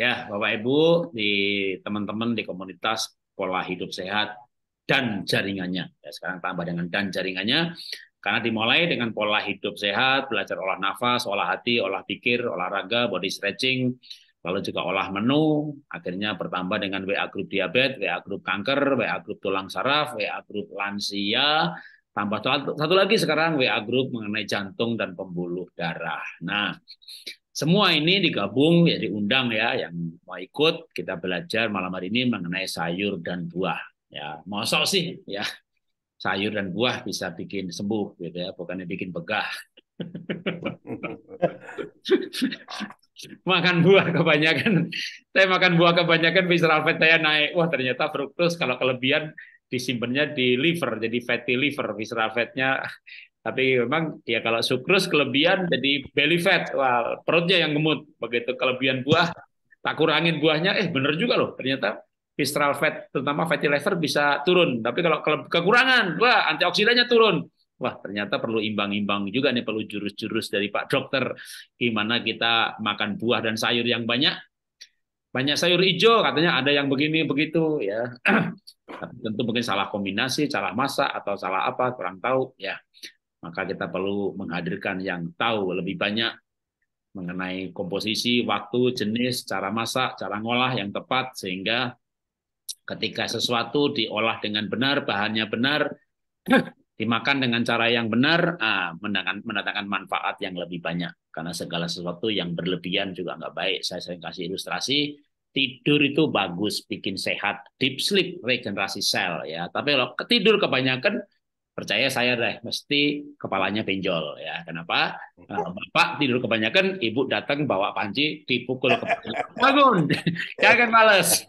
Ya, Bapak Ibu, di teman-teman di komunitas pola hidup sehat dan jaringannya. Ya, sekarang tambah dengan dan jaringannya. Karena dimulai dengan pola hidup sehat, belajar olah nafas, olah hati, olah pikir, olahraga, body stretching, lalu juga olah menu, akhirnya bertambah dengan WA grup diabetes, WA grup kanker, WA grup tulang saraf, WA grup lansia, tambah satu lagi sekarang WA grup mengenai jantung dan pembuluh darah. Nah, semua ini digabung ya diundang ya yang mau ikut kita belajar malam hari ini mengenai sayur dan buah. Ya, mosok sih ya sayur dan buah bisa bikin sembuh gitu ya, bukannya bikin begah. makan buah kebanyakan, saya makan buah kebanyakan bisa fat saya naik. Wah ternyata fruktus kalau kelebihan disimpannya di liver, jadi fatty liver, visceral fatnya tapi memang ya kalau sukrus kelebihan jadi belly fat, wah perutnya yang gemut. Begitu kelebihan buah, tak kurangin buahnya, eh bener juga loh ternyata visceral fat, terutama fatty liver bisa turun. Tapi kalau kekurangan, wah antioksidannya turun. Wah ternyata perlu imbang-imbang juga nih, perlu jurus-jurus dari Pak Dokter. Gimana kita makan buah dan sayur yang banyak, banyak sayur hijau katanya ada yang begini begitu ya tentu mungkin salah kombinasi, salah masak atau salah apa kurang tahu ya maka kita perlu menghadirkan yang tahu lebih banyak mengenai komposisi, waktu, jenis, cara masak, cara ngolah yang tepat sehingga ketika sesuatu diolah dengan benar, bahannya benar, dimakan dengan cara yang benar, ah, mendatangkan manfaat yang lebih banyak. Karena segala sesuatu yang berlebihan juga nggak baik. Saya sering kasih ilustrasi, tidur itu bagus, bikin sehat, deep sleep, regenerasi sel ya. Tapi kalau ketidur kebanyakan percaya saya deh mesti kepalanya benjol ya kenapa nah, bapak tidur kebanyakan ibu datang bawa panci dipukul kepala bangun jangan males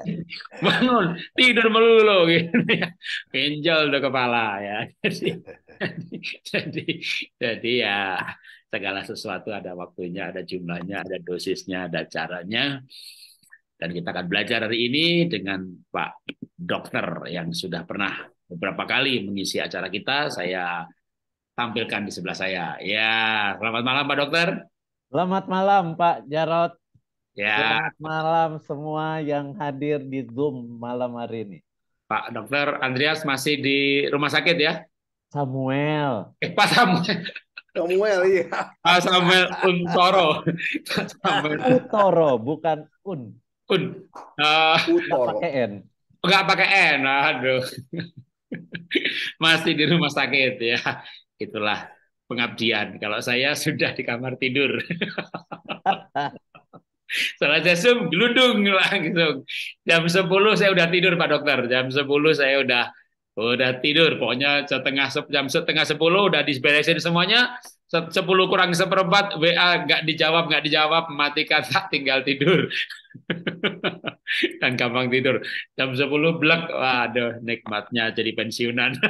bangun tidur melulu gitu ya. benjol tuh kepala ya jadi, jadi jadi ya segala sesuatu ada waktunya ada jumlahnya ada dosisnya ada caranya dan kita akan belajar hari ini dengan Pak Dokter yang sudah pernah beberapa kali mengisi acara kita, saya tampilkan di sebelah saya. Ya, selamat malam Pak Dokter. Selamat malam Pak Jarot. Ya. Selamat malam semua yang hadir di Zoom malam hari ini. Pak Dokter Andreas masih di rumah sakit ya? Samuel. Eh Pak Samuel. Samuel iya. Pak Samuel Untoro. Samuel. Utoro bukan Un. Un. Uh, ah. Utoro. Pakai N. Enggak pakai N. Aduh masih di rumah sakit ya. Itulah pengabdian. Kalau saya sudah di kamar tidur. Selesai zoom, geludung langsung. Gitu. Jam 10 saya udah tidur Pak Dokter. Jam 10 saya udah udah tidur. Pokoknya setengah jam setengah 10 udah disberesin semuanya sepuluh kurang seperempat WA nggak dijawab nggak dijawab mati kata tinggal tidur dan gampang tidur jam sepuluh blek waduh nikmatnya jadi pensiunan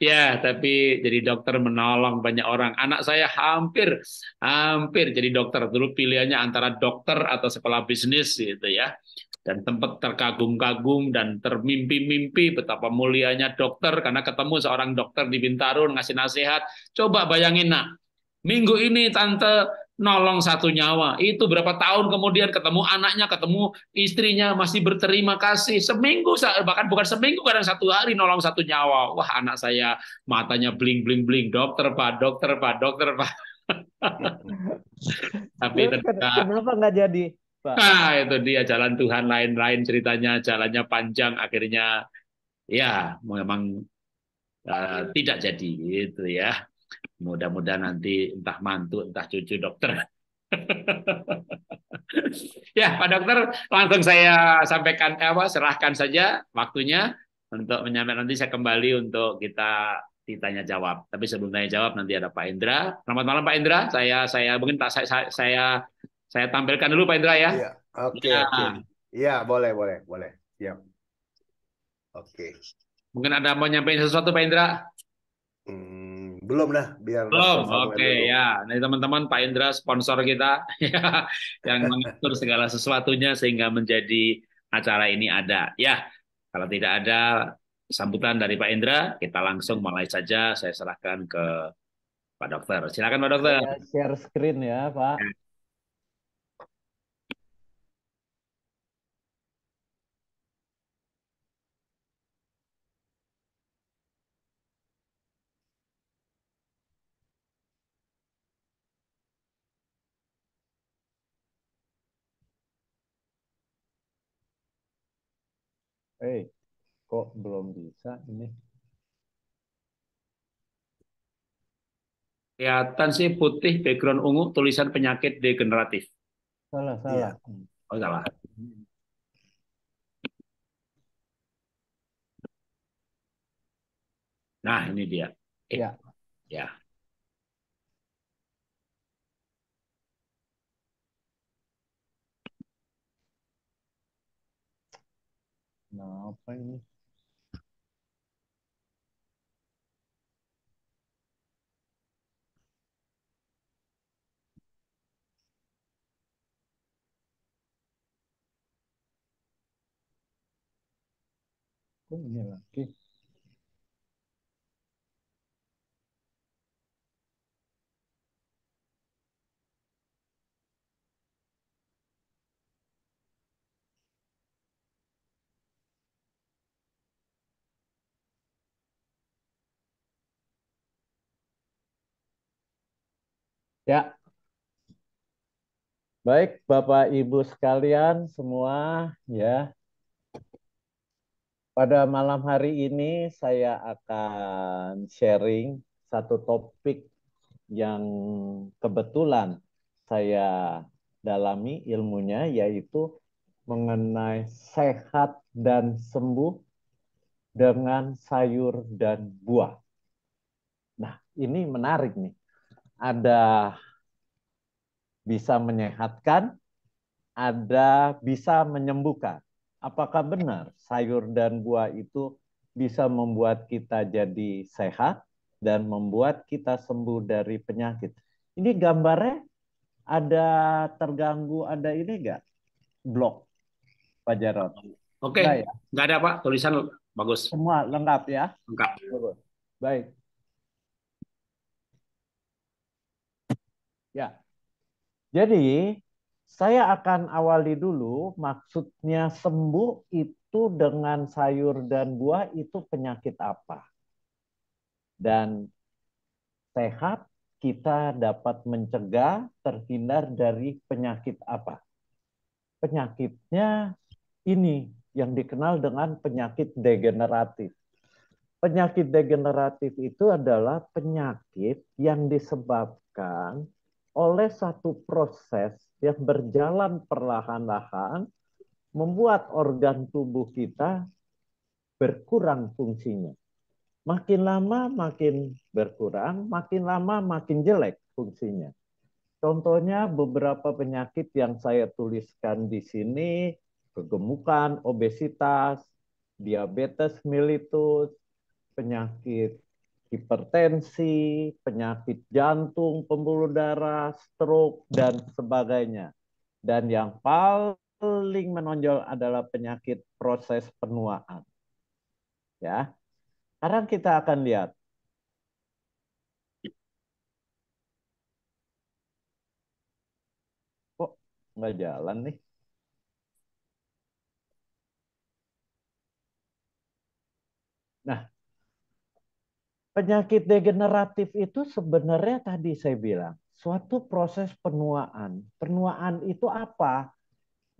ya tapi jadi dokter menolong banyak orang anak saya hampir hampir jadi dokter dulu pilihannya antara dokter atau sekolah bisnis gitu ya dan tempat terkagum-kagum dan termimpi-mimpi betapa mulianya dokter karena ketemu seorang dokter di Bintaro ngasih nasihat. Coba bayangin nak, minggu ini tante nolong satu nyawa. Itu berapa tahun kemudian ketemu anaknya, ketemu istrinya masih berterima kasih. Seminggu bahkan bukan seminggu kadang satu hari nolong satu nyawa. Wah, anak saya matanya bling-bling-bling. Dokter, Pak, dokter, Pak, dokter, Pak. Tapi ternyata, kenapa nggak jadi? Nah, itu dia jalan Tuhan lain-lain ceritanya, jalannya panjang, akhirnya ya memang uh, tidak jadi gitu ya. Mudah-mudahan nanti entah mantu, entah cucu dokter. ya, Pak Dokter, langsung saya sampaikan eh, apa serahkan saja waktunya untuk menyampaikan nanti saya kembali untuk kita ditanya jawab. Tapi sebelum tanya jawab nanti ada Pak Indra. Selamat malam Pak Indra. Saya saya mungkin tak saya saya saya tampilkan dulu Pak Indra ya. Iya, oke. Nah. Okay, ya. okay. ya, boleh, boleh, boleh. Siap. Oke. Okay. Mungkin ada mau nyampein sesuatu Pak Indra? Hmm, belum lah biar belum oke okay, ya nah teman-teman Pak Indra sponsor kita yang mengatur segala sesuatunya sehingga menjadi acara ini ada ya kalau tidak ada sambutan dari Pak Indra kita langsung mulai saja saya serahkan ke Pak Dokter silakan Pak Dokter saya share screen ya Pak ya. Eh, kok belum bisa ini? Kelihatan sih putih background ungu tulisan penyakit degeneratif. Salah, salah. Ya. Oh, salah. Nah, ini dia. Eh. Iya. Ya. Ya. Nah, ini? Kok ini lagi? Ya. Baik, Bapak Ibu sekalian semua, ya. Pada malam hari ini saya akan sharing satu topik yang kebetulan saya dalami ilmunya yaitu mengenai sehat dan sembuh dengan sayur dan buah. Nah, ini menarik nih ada bisa menyehatkan, ada bisa menyembuhkan. Apakah benar sayur dan buah itu bisa membuat kita jadi sehat dan membuat kita sembuh dari penyakit? Ini gambarnya ada terganggu, ada ini enggak? Blok, Pak Jarot. Oke, okay. enggak ya? Nggak ada Pak, tulisan bagus. Semua lengkap ya? Lengkap. Baik. Ya. Jadi saya akan awali dulu maksudnya sembuh itu dengan sayur dan buah itu penyakit apa. Dan sehat kita dapat mencegah terhindar dari penyakit apa. Penyakitnya ini yang dikenal dengan penyakit degeneratif. Penyakit degeneratif itu adalah penyakit yang disebabkan oleh satu proses yang berjalan perlahan-lahan membuat organ tubuh kita berkurang fungsinya. Makin lama makin berkurang, makin lama makin jelek fungsinya. Contohnya beberapa penyakit yang saya tuliskan di sini, kegemukan, obesitas, diabetes mellitus, penyakit hipertensi, penyakit jantung, pembuluh darah, stroke, dan sebagainya. Dan yang paling menonjol adalah penyakit proses penuaan. Ya, sekarang kita akan lihat. Kok nggak jalan nih? Nah, penyakit degeneratif itu sebenarnya tadi saya bilang suatu proses penuaan. Penuaan itu apa?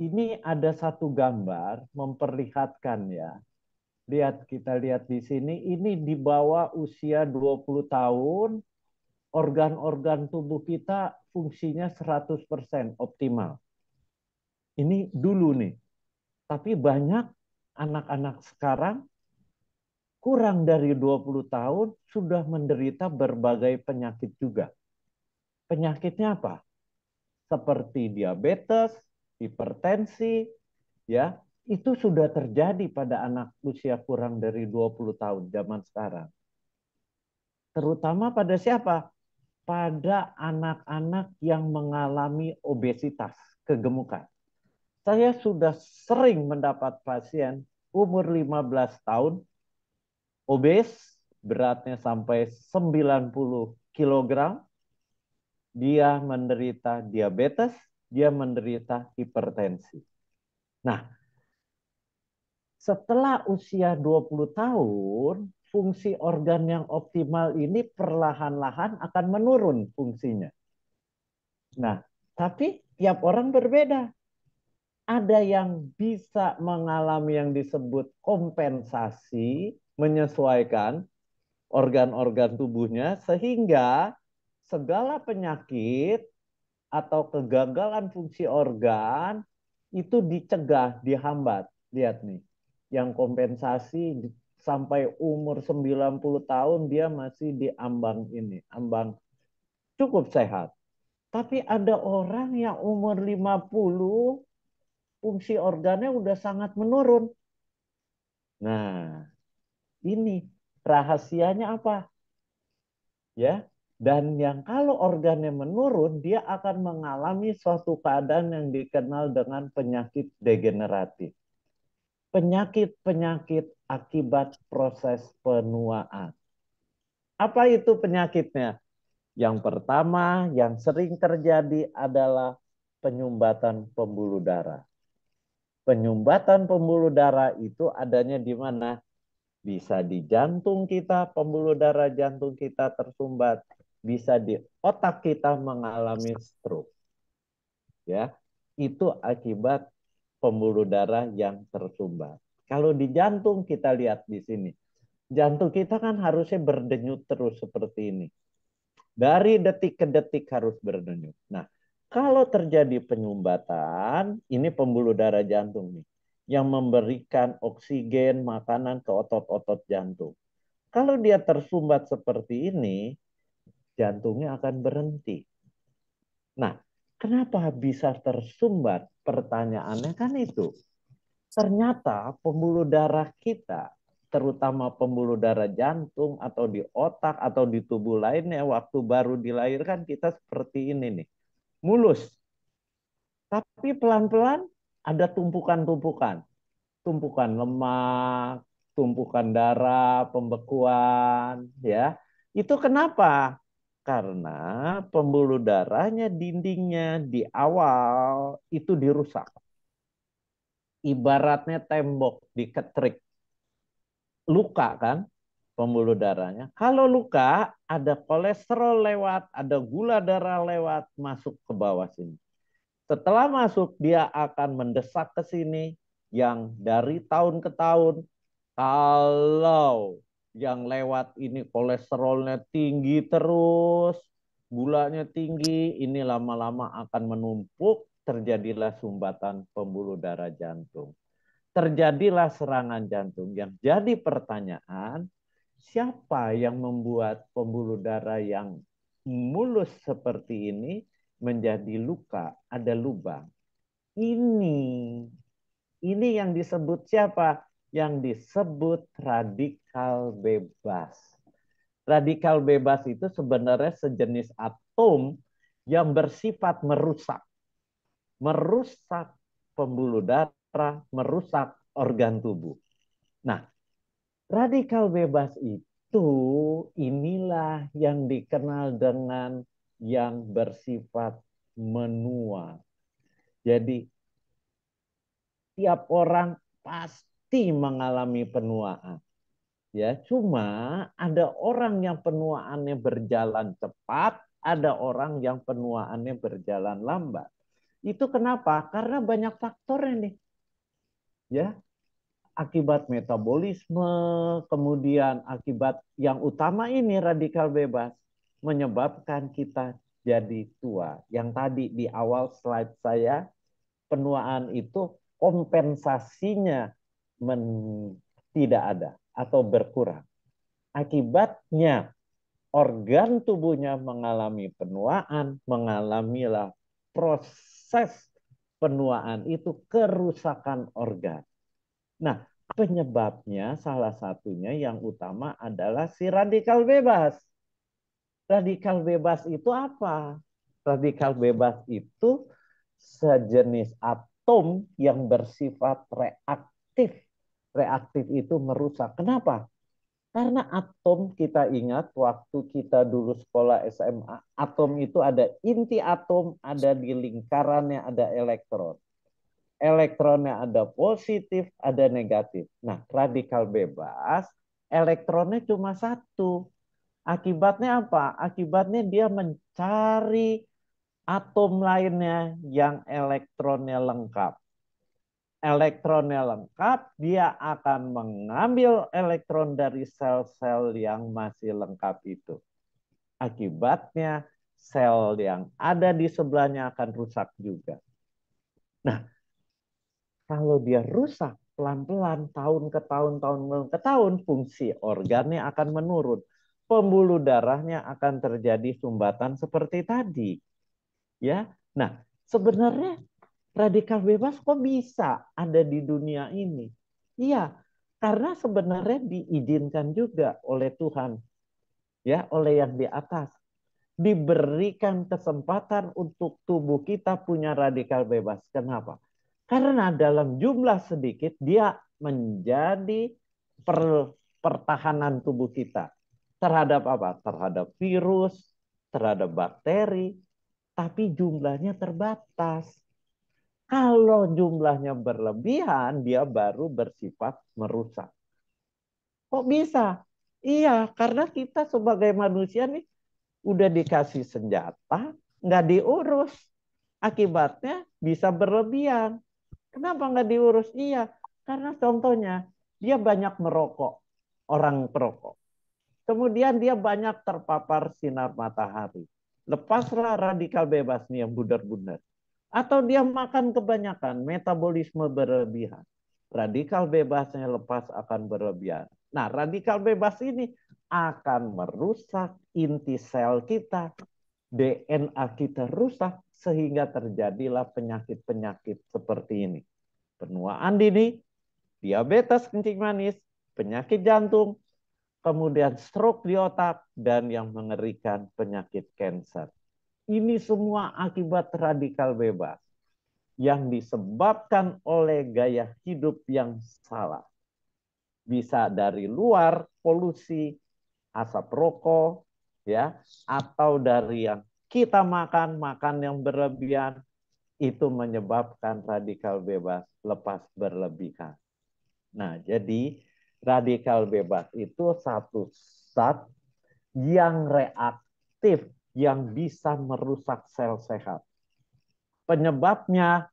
Ini ada satu gambar memperlihatkan ya. Lihat kita lihat di sini ini di bawah usia 20 tahun organ-organ tubuh kita fungsinya 100% optimal. Ini dulu nih. Tapi banyak anak-anak sekarang kurang dari 20 tahun sudah menderita berbagai penyakit juga. Penyakitnya apa? Seperti diabetes, hipertensi, ya. Itu sudah terjadi pada anak usia kurang dari 20 tahun zaman sekarang. Terutama pada siapa? Pada anak-anak yang mengalami obesitas, kegemukan. Saya sudah sering mendapat pasien umur 15 tahun obes, beratnya sampai 90 kg. Dia menderita diabetes, dia menderita hipertensi. Nah, setelah usia 20 tahun, fungsi organ yang optimal ini perlahan-lahan akan menurun fungsinya. Nah, tapi tiap orang berbeda. Ada yang bisa mengalami yang disebut kompensasi menyesuaikan organ-organ tubuhnya sehingga segala penyakit atau kegagalan fungsi organ itu dicegah, dihambat. Lihat nih, yang kompensasi sampai umur 90 tahun dia masih di ambang ini, ambang cukup sehat. Tapi ada orang yang umur 50 fungsi organnya udah sangat menurun. Nah, ini rahasianya apa? Ya, dan yang kalau organnya menurun, dia akan mengalami suatu keadaan yang dikenal dengan penyakit degeneratif. Penyakit-penyakit akibat proses penuaan. Apa itu penyakitnya? Yang pertama yang sering terjadi adalah penyumbatan pembuluh darah. Penyumbatan pembuluh darah itu adanya di mana? bisa di jantung kita, pembuluh darah jantung kita tersumbat, bisa di otak kita mengalami stroke. Ya, itu akibat pembuluh darah yang tersumbat. Kalau di jantung kita lihat di sini, jantung kita kan harusnya berdenyut terus seperti ini. Dari detik ke detik harus berdenyut. Nah, kalau terjadi penyumbatan, ini pembuluh darah jantung nih yang memberikan oksigen, makanan ke otot-otot jantung. Kalau dia tersumbat seperti ini, jantungnya akan berhenti. Nah, kenapa bisa tersumbat? Pertanyaannya kan itu. Ternyata pembuluh darah kita, terutama pembuluh darah jantung atau di otak atau di tubuh lainnya waktu baru dilahirkan kita seperti ini nih. Mulus. Tapi pelan-pelan ada tumpukan-tumpukan. Tumpukan lemak, tumpukan darah, pembekuan, ya. Itu kenapa? Karena pembuluh darahnya dindingnya di awal itu dirusak. Ibaratnya tembok diketrik. Luka kan pembuluh darahnya. Kalau luka ada kolesterol lewat, ada gula darah lewat masuk ke bawah sini setelah masuk, dia akan mendesak ke sini yang dari tahun ke tahun. Kalau yang lewat ini kolesterolnya tinggi terus, gulanya tinggi, ini lama-lama akan menumpuk, terjadilah sumbatan pembuluh darah jantung. Terjadilah serangan jantung. Yang jadi pertanyaan, siapa yang membuat pembuluh darah yang mulus seperti ini menjadi luka, ada lubang. Ini ini yang disebut siapa? Yang disebut radikal bebas. Radikal bebas itu sebenarnya sejenis atom yang bersifat merusak. Merusak pembuluh darah, merusak organ tubuh. Nah, radikal bebas itu inilah yang dikenal dengan yang bersifat menua. Jadi tiap orang pasti mengalami penuaan. Ya, cuma ada orang yang penuaannya berjalan cepat, ada orang yang penuaannya berjalan lambat. Itu kenapa? Karena banyak faktornya nih. Ya, akibat metabolisme, kemudian akibat yang utama ini radikal bebas menyebabkan kita jadi tua. Yang tadi di awal slide saya, penuaan itu kompensasinya men, tidak ada atau berkurang. Akibatnya organ tubuhnya mengalami penuaan, mengalamilah proses penuaan itu kerusakan organ. Nah, penyebabnya salah satunya yang utama adalah si radikal bebas radikal bebas itu apa? Radikal bebas itu sejenis atom yang bersifat reaktif. Reaktif itu merusak. Kenapa? Karena atom kita ingat waktu kita dulu sekolah SMA, atom itu ada inti atom, ada di lingkarannya ada elektron. Elektronnya ada positif, ada negatif. Nah, radikal bebas, elektronnya cuma satu, Akibatnya apa? Akibatnya dia mencari atom lainnya yang elektronnya lengkap. Elektronnya lengkap, dia akan mengambil elektron dari sel-sel yang masih lengkap itu. Akibatnya sel yang ada di sebelahnya akan rusak juga. Nah, kalau dia rusak pelan-pelan tahun ke tahun, tahun ke tahun, fungsi organnya akan menurun pembuluh darahnya akan terjadi sumbatan seperti tadi. Ya. Nah, sebenarnya radikal bebas kok bisa ada di dunia ini? Iya, karena sebenarnya diizinkan juga oleh Tuhan. Ya, oleh yang di atas. Diberikan kesempatan untuk tubuh kita punya radikal bebas. Kenapa? Karena dalam jumlah sedikit dia menjadi per, pertahanan tubuh kita terhadap apa? Terhadap virus, terhadap bakteri, tapi jumlahnya terbatas. Kalau jumlahnya berlebihan, dia baru bersifat merusak. Kok bisa? Iya, karena kita sebagai manusia nih udah dikasih senjata, nggak diurus. Akibatnya bisa berlebihan. Kenapa nggak diurus? Iya, karena contohnya dia banyak merokok, orang perokok. Kemudian dia banyak terpapar sinar matahari. Lepaslah radikal bebasnya yang bundar-bundar. Atau dia makan kebanyakan, metabolisme berlebihan. Radikal bebasnya lepas akan berlebihan. Nah, radikal bebas ini akan merusak inti sel kita, DNA kita rusak sehingga terjadilah penyakit-penyakit seperti ini. Penuaan dini, diabetes kencing manis, penyakit jantung, kemudian stroke di otak, dan yang mengerikan penyakit kanker. Ini semua akibat radikal bebas yang disebabkan oleh gaya hidup yang salah. Bisa dari luar polusi, asap rokok, ya, atau dari yang kita makan, makan yang berlebihan, itu menyebabkan radikal bebas lepas berlebihan. Nah, jadi radikal bebas itu satu zat yang reaktif yang bisa merusak sel sehat. Penyebabnya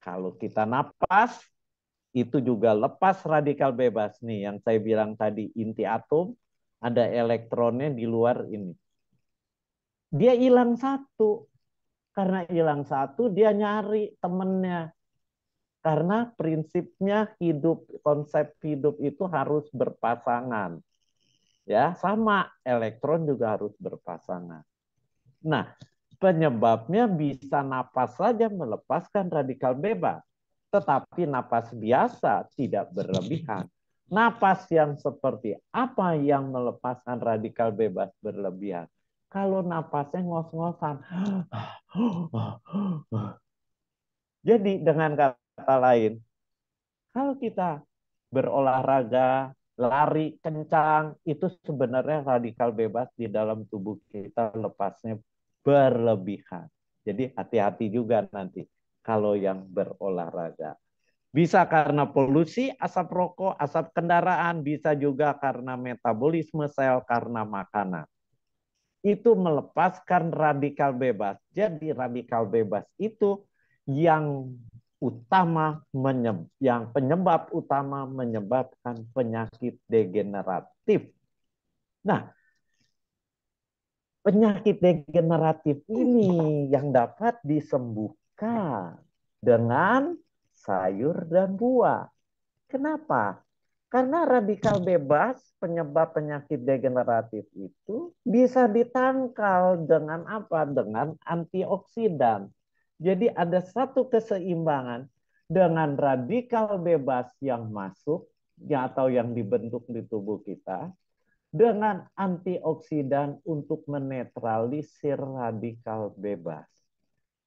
kalau kita napas itu juga lepas radikal bebas nih yang saya bilang tadi inti atom ada elektronnya di luar ini. Dia hilang satu. Karena hilang satu dia nyari temennya karena prinsipnya hidup, konsep hidup itu harus berpasangan. Ya, sama elektron juga harus berpasangan. Nah, penyebabnya bisa napas saja melepaskan radikal bebas. Tetapi napas biasa tidak berlebihan. Napas yang seperti apa yang melepaskan radikal bebas berlebihan? Kalau napasnya ngos-ngosan. Ah, ah, ah, Jadi dengan kata kata lain, kalau kita berolahraga, lari kencang, itu sebenarnya radikal bebas di dalam tubuh kita lepasnya berlebihan. Jadi hati-hati juga nanti kalau yang berolahraga. Bisa karena polusi, asap rokok, asap kendaraan, bisa juga karena metabolisme sel, karena makanan. Itu melepaskan radikal bebas. Jadi radikal bebas itu yang utama yang penyebab utama menyebabkan penyakit degeneratif. Nah, penyakit degeneratif ini yang dapat disembuhkan dengan sayur dan buah. Kenapa? Karena radikal bebas penyebab penyakit degeneratif itu bisa ditangkal dengan apa? Dengan antioksidan. Jadi ada satu keseimbangan dengan radikal bebas yang masuk ya, atau yang dibentuk di tubuh kita dengan antioksidan untuk menetralisir radikal bebas.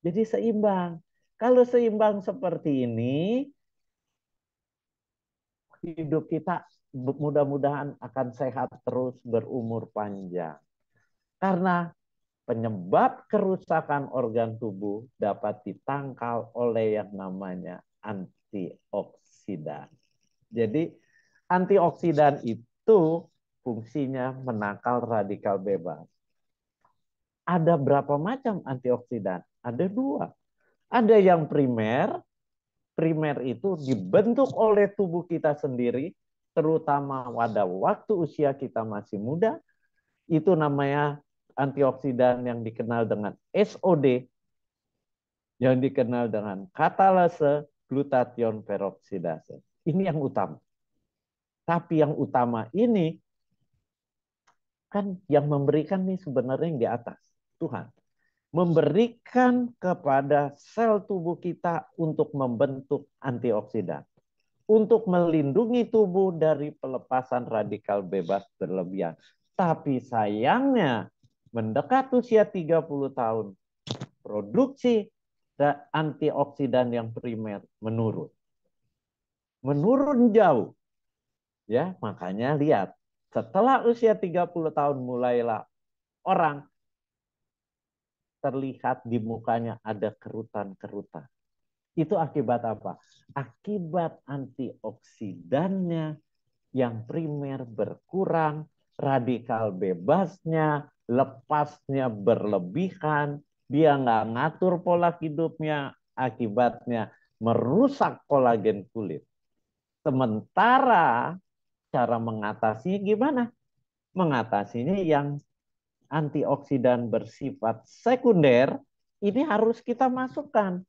Jadi seimbang. Kalau seimbang seperti ini, hidup kita mudah-mudahan akan sehat terus berumur panjang. Karena penyebab kerusakan organ tubuh dapat ditangkal oleh yang namanya antioksidan. Jadi antioksidan itu fungsinya menangkal radikal bebas. Ada berapa macam antioksidan? Ada dua. Ada yang primer. Primer itu dibentuk oleh tubuh kita sendiri, terutama pada waktu usia kita masih muda. Itu namanya antioksidan yang dikenal dengan SOD, yang dikenal dengan katalase glutathione peroksidase. Ini yang utama. Tapi yang utama ini kan yang memberikan nih sebenarnya yang di atas, Tuhan. Memberikan kepada sel tubuh kita untuk membentuk antioksidan untuk melindungi tubuh dari pelepasan radikal bebas berlebihan. Tapi sayangnya mendekat usia 30 tahun, produksi dan antioksidan yang primer menurun. Menurun jauh. Ya, makanya lihat, setelah usia 30 tahun mulailah orang terlihat di mukanya ada kerutan-kerutan. Itu akibat apa? Akibat antioksidannya yang primer berkurang radikal bebasnya, lepasnya berlebihan, dia nggak ngatur pola hidupnya, akibatnya merusak kolagen kulit. Sementara cara mengatasi gimana? Mengatasinya yang antioksidan bersifat sekunder ini harus kita masukkan.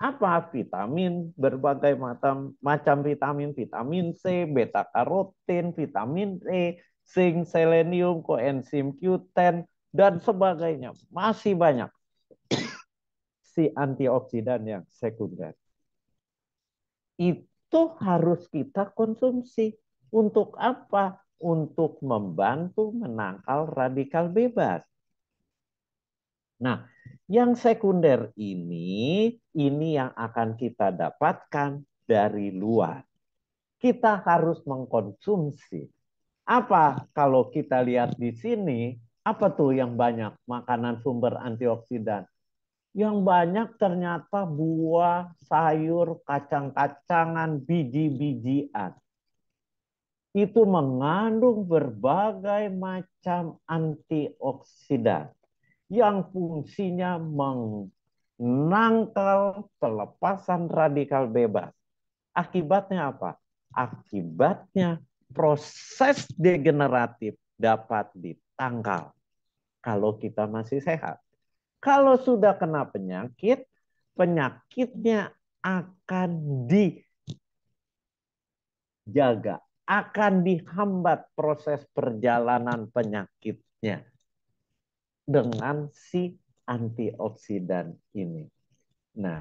Apa vitamin, berbagai macam, macam vitamin, vitamin C, beta karotin, vitamin E, zinc, selenium, koenzim Q10 dan sebagainya. Masih banyak si antioksidan yang sekunder. Itu harus kita konsumsi. Untuk apa? Untuk membantu menangkal radikal bebas. Nah, yang sekunder ini, ini yang akan kita dapatkan dari luar. Kita harus mengkonsumsi apa kalau kita lihat di sini, apa tuh yang banyak makanan sumber antioksidan? Yang banyak ternyata buah, sayur, kacang-kacangan, biji-bijian. Itu mengandung berbagai macam antioksidan yang fungsinya menangkal pelepasan radikal bebas. Akibatnya apa? Akibatnya proses degeneratif dapat ditangkal kalau kita masih sehat. Kalau sudah kena penyakit, penyakitnya akan dijaga, akan dihambat proses perjalanan penyakitnya dengan si antioksidan ini. Nah,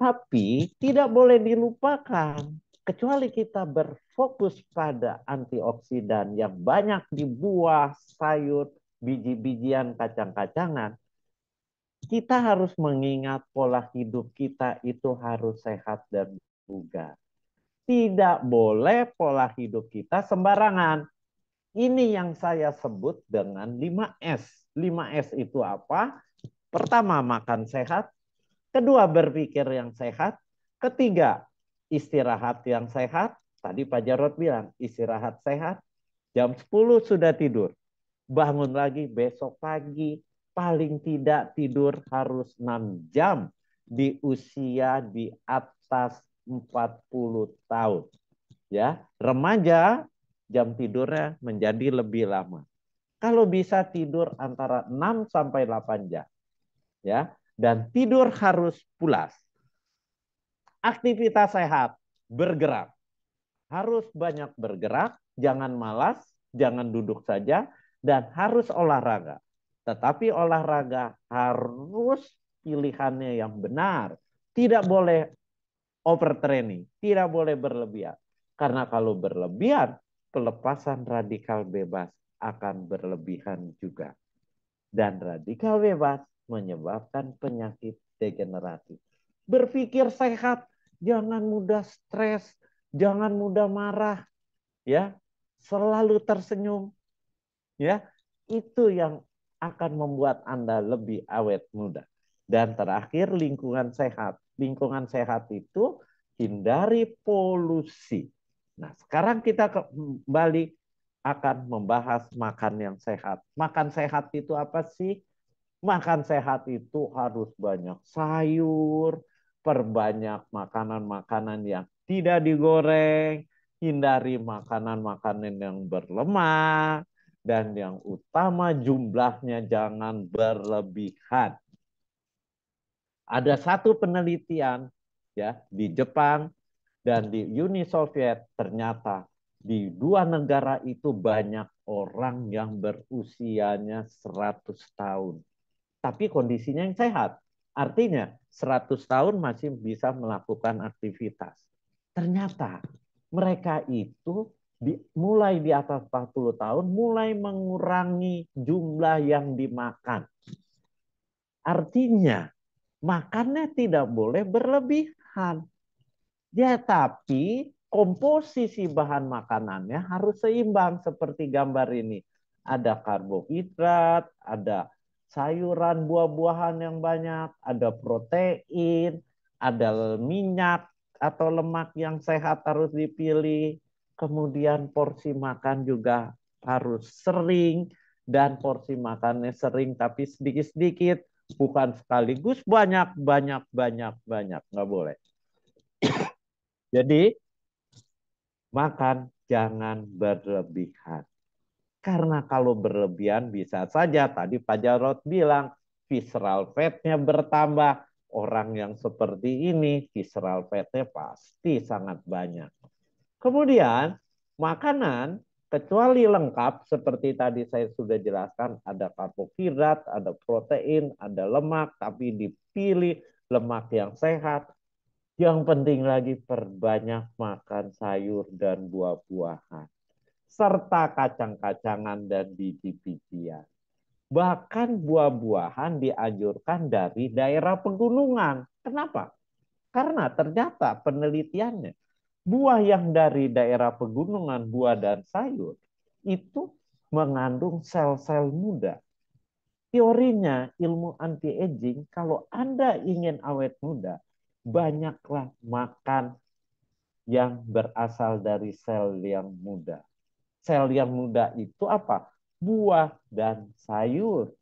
tapi tidak boleh dilupakan kecuali kita berfokus pada antioksidan yang banyak di buah, sayur, biji-bijian, kacang-kacangan, kita harus mengingat pola hidup kita itu harus sehat dan bugar. Tidak boleh pola hidup kita sembarangan. Ini yang saya sebut dengan 5S. 5S itu apa? Pertama, makan sehat. Kedua, berpikir yang sehat. Ketiga, istirahat yang sehat. Tadi Pak Jarod bilang, istirahat sehat. Jam 10 sudah tidur. Bangun lagi besok pagi. Paling tidak tidur harus 6 jam di usia di atas 40 tahun. Ya, remaja jam tidurnya menjadi lebih lama. Kalau bisa tidur antara 6 sampai 8 jam. Ya, dan tidur harus pulas aktivitas sehat, bergerak. Harus banyak bergerak, jangan malas, jangan duduk saja, dan harus olahraga. Tetapi olahraga harus pilihannya yang benar. Tidak boleh overtraining, tidak boleh berlebihan. Karena kalau berlebihan, pelepasan radikal bebas akan berlebihan juga. Dan radikal bebas menyebabkan penyakit degeneratif berpikir sehat, jangan mudah stres, jangan mudah marah, ya, selalu tersenyum, ya, itu yang akan membuat Anda lebih awet muda. Dan terakhir lingkungan sehat. Lingkungan sehat itu hindari polusi. Nah, sekarang kita kembali akan membahas makan yang sehat. Makan sehat itu apa sih? Makan sehat itu harus banyak sayur, perbanyak makanan-makanan yang tidak digoreng, hindari makanan-makanan yang berlemak, dan yang utama jumlahnya jangan berlebihan. Ada satu penelitian ya di Jepang dan di Uni Soviet ternyata di dua negara itu banyak orang yang berusianya 100 tahun. Tapi kondisinya yang sehat. Artinya 100 tahun masih bisa melakukan aktivitas. Ternyata mereka itu di, mulai di atas 40 tahun mulai mengurangi jumlah yang dimakan. Artinya makannya tidak boleh berlebihan. Ya tapi komposisi bahan makanannya harus seimbang seperti gambar ini. Ada karbohidrat, ada sayuran, buah-buahan yang banyak, ada protein, ada minyak atau lemak yang sehat harus dipilih. Kemudian porsi makan juga harus sering dan porsi makannya sering tapi sedikit-sedikit, bukan sekaligus banyak banyak banyak banyak, nggak boleh. Jadi makan jangan berlebihan. Karena kalau berlebihan bisa saja tadi Pak Jarod bilang visceral fatnya bertambah. Orang yang seperti ini visceral fatnya pasti sangat banyak. Kemudian makanan kecuali lengkap seperti tadi saya sudah jelaskan ada karbohidrat, ada protein, ada lemak tapi dipilih lemak yang sehat. Yang penting lagi perbanyak makan sayur dan buah-buahan serta kacang-kacangan dan biji-bijian. Bahkan buah-buahan dianjurkan dari daerah pegunungan. Kenapa? Karena ternyata penelitiannya buah yang dari daerah pegunungan, buah dan sayur itu mengandung sel-sel muda. Teorinya ilmu anti aging kalau Anda ingin awet muda, banyaklah makan yang berasal dari sel yang muda sel yang muda itu apa? Buah dan sayur.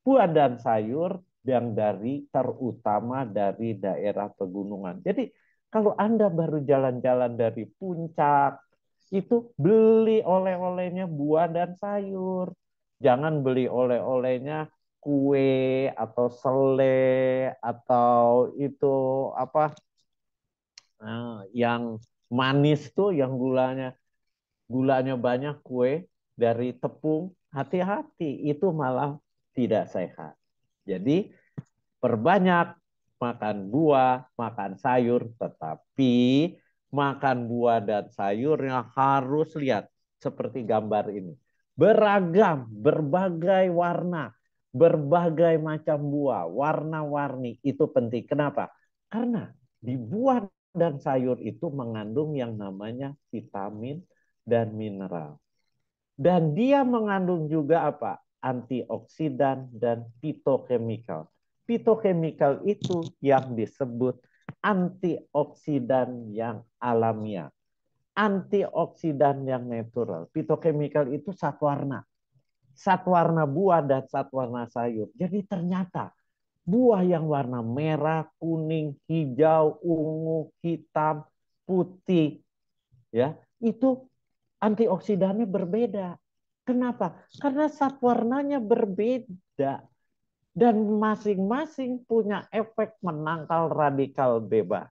Buah dan sayur yang dari terutama dari daerah pegunungan. Jadi kalau Anda baru jalan-jalan dari puncak, itu beli oleh-olehnya buah dan sayur. Jangan beli oleh-olehnya kue atau sele atau itu apa nah, yang manis tuh yang gulanya gulanya banyak kue dari tepung, hati-hati itu malah tidak sehat. Jadi perbanyak makan buah, makan sayur, tetapi makan buah dan sayurnya harus lihat seperti gambar ini. Beragam, berbagai warna, berbagai macam buah, warna-warni itu penting. Kenapa? Karena di buah dan sayur itu mengandung yang namanya vitamin dan mineral. Dan dia mengandung juga apa? Antioksidan dan fitokimikal fitokimikal itu yang disebut antioksidan yang alamiah. Antioksidan yang natural. fitokimikal itu satu warna. satu warna buah dan satu warna sayur. Jadi ternyata buah yang warna merah, kuning, hijau, ungu, hitam, putih ya, itu antioksidannya berbeda. Kenapa? Karena saat warnanya berbeda dan masing-masing punya efek menangkal radikal bebas.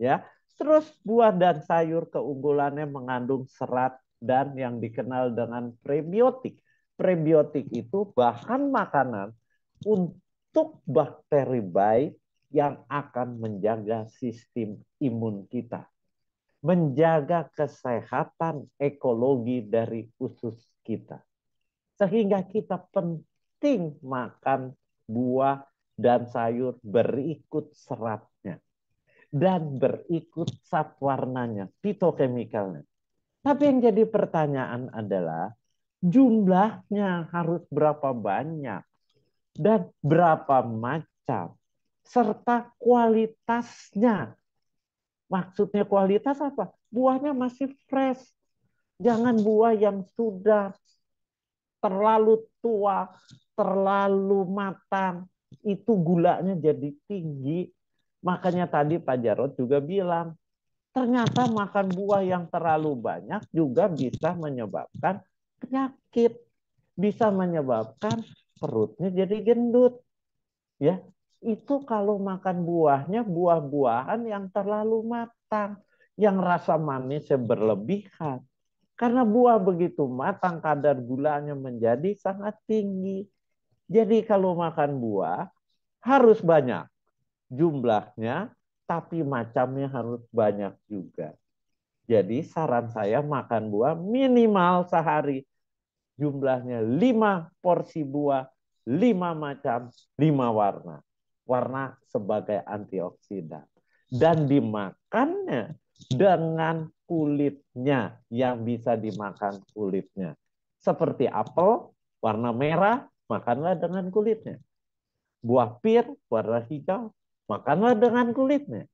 Ya. Terus buah dan sayur keunggulannya mengandung serat dan yang dikenal dengan prebiotik. Prebiotik itu bahan makanan untuk bakteri baik yang akan menjaga sistem imun kita menjaga kesehatan ekologi dari usus kita. Sehingga kita penting makan buah dan sayur berikut seratnya dan berikut zat warnanya, fitokemikalnya. Tapi yang jadi pertanyaan adalah jumlahnya harus berapa banyak dan berapa macam serta kualitasnya Maksudnya kualitas apa? Buahnya masih fresh. Jangan buah yang sudah terlalu tua, terlalu matang. Itu gulanya jadi tinggi. Makanya tadi Pak Jarot juga bilang, ternyata makan buah yang terlalu banyak juga bisa menyebabkan penyakit. Bisa menyebabkan perutnya jadi gendut. Ya, itu kalau makan buahnya buah-buahan yang terlalu matang, yang rasa manisnya berlebihan. Karena buah begitu matang kadar gulanya menjadi sangat tinggi. Jadi kalau makan buah harus banyak jumlahnya, tapi macamnya harus banyak juga. Jadi saran saya makan buah minimal sehari. Jumlahnya 5 porsi buah, 5 macam, 5 warna warna sebagai antioksidan dan dimakannya dengan kulitnya yang bisa dimakan kulitnya. Seperti apel warna merah, makanlah dengan kulitnya. Buah pir warna hijau, makanlah dengan kulitnya.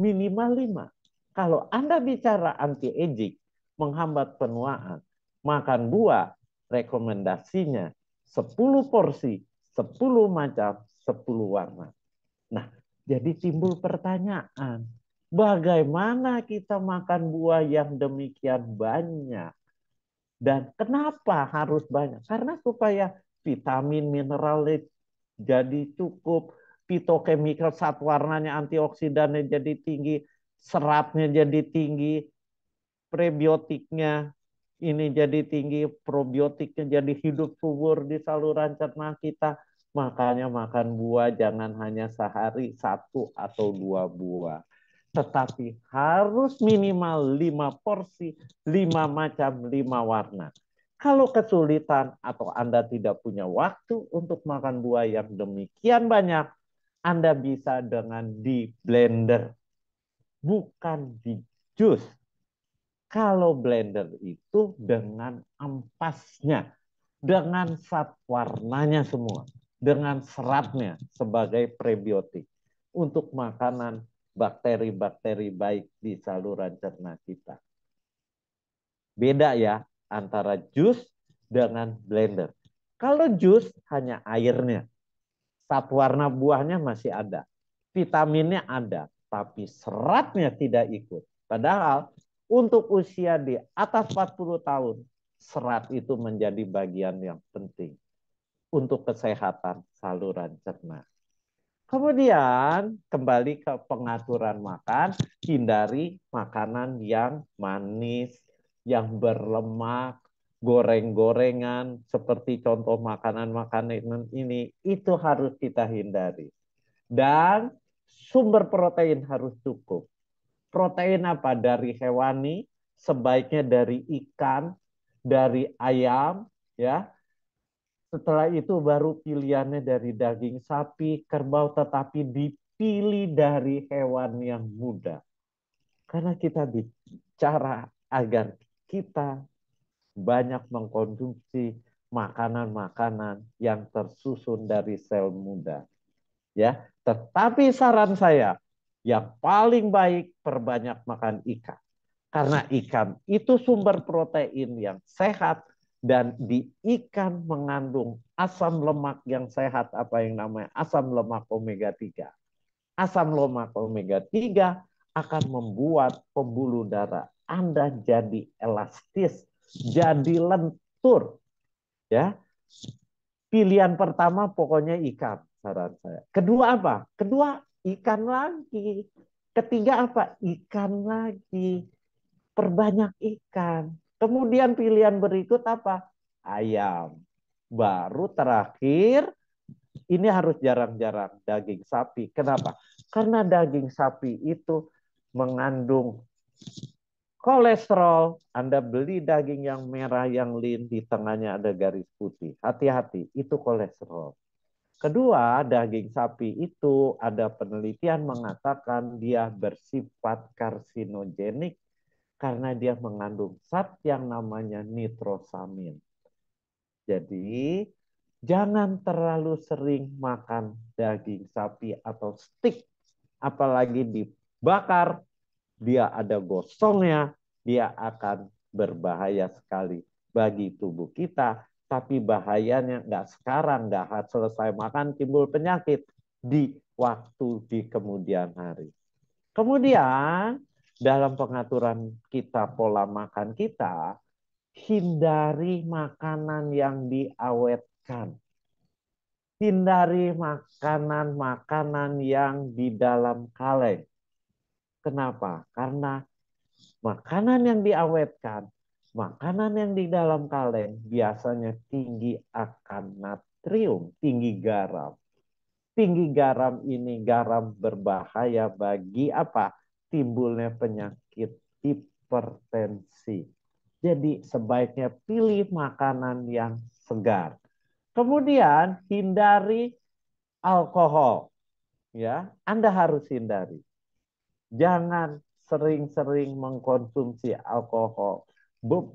Minimal lima. Kalau Anda bicara anti-aging, menghambat penuaan, makan buah, rekomendasinya 10 porsi, 10 macam, sepuluh warna. Nah, jadi timbul pertanyaan, bagaimana kita makan buah yang demikian banyak? Dan kenapa harus banyak? Karena supaya vitamin, mineral jadi cukup, fitokemikal saat warnanya antioksidannya jadi tinggi, seratnya jadi tinggi, prebiotiknya ini jadi tinggi, probiotiknya jadi hidup subur di saluran cerna kita Makanya makan buah jangan hanya sehari satu atau dua buah. Tetapi harus minimal lima porsi, lima macam, lima warna. Kalau kesulitan atau Anda tidak punya waktu untuk makan buah yang demikian banyak, Anda bisa dengan di blender, bukan di jus. Kalau blender itu dengan ampasnya, dengan sat warnanya semua dengan seratnya sebagai prebiotik untuk makanan bakteri-bakteri baik di saluran cerna kita. Beda ya antara jus dengan blender. Kalau jus hanya airnya, sat warna buahnya masih ada, vitaminnya ada, tapi seratnya tidak ikut. Padahal untuk usia di atas 40 tahun, serat itu menjadi bagian yang penting untuk kesehatan saluran cerna. Kemudian kembali ke pengaturan makan, hindari makanan yang manis, yang berlemak, goreng-gorengan seperti contoh makanan-makanan ini itu harus kita hindari. Dan sumber protein harus cukup. Protein apa? Dari hewani, sebaiknya dari ikan, dari ayam, ya, setelah itu baru pilihannya dari daging sapi, kerbau, tetapi dipilih dari hewan yang muda. Karena kita bicara agar kita banyak mengkonsumsi makanan-makanan yang tersusun dari sel muda. Ya, tetapi saran saya yang paling baik perbanyak makan ikan. Karena ikan itu sumber protein yang sehat dan di ikan mengandung asam lemak yang sehat apa yang namanya asam lemak omega 3. Asam lemak omega 3 akan membuat pembuluh darah Anda jadi elastis, jadi lentur. Ya. Pilihan pertama pokoknya ikan saran saya. Kedua apa? Kedua ikan lagi. Ketiga apa? Ikan lagi. Perbanyak ikan Kemudian pilihan berikut apa? Ayam. Baru terakhir ini harus jarang-jarang daging sapi. Kenapa? Karena daging sapi itu mengandung kolesterol. Anda beli daging yang merah yang lin di tengahnya ada garis putih. Hati-hati, itu kolesterol. Kedua, daging sapi itu ada penelitian mengatakan dia bersifat karsinogenik karena dia mengandung zat yang namanya nitrosamin. Jadi, jangan terlalu sering makan daging sapi atau steak, Apalagi dibakar, dia ada gosongnya, dia akan berbahaya sekali bagi tubuh kita. Tapi bahayanya nggak sekarang, nggak selesai makan timbul penyakit di waktu di kemudian hari. Kemudian dalam pengaturan kita pola makan kita, hindari makanan yang diawetkan. Hindari makanan-makanan yang di dalam kaleng. Kenapa? Karena makanan yang diawetkan, makanan yang di dalam kaleng biasanya tinggi akan natrium, tinggi garam. Tinggi garam ini garam berbahaya bagi apa? timbulnya penyakit hipertensi. Jadi sebaiknya pilih makanan yang segar. Kemudian hindari alkohol. Ya, Anda harus hindari. Jangan sering-sering mengkonsumsi alkohol.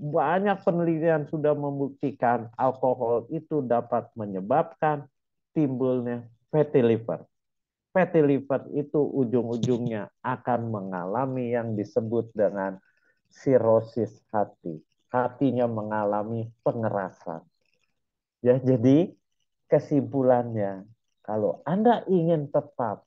Banyak penelitian sudah membuktikan alkohol itu dapat menyebabkan timbulnya fatty liver fatty liver itu ujung-ujungnya akan mengalami yang disebut dengan sirosis hati. Hatinya mengalami pengerasan. Ya, jadi kesimpulannya kalau Anda ingin tetap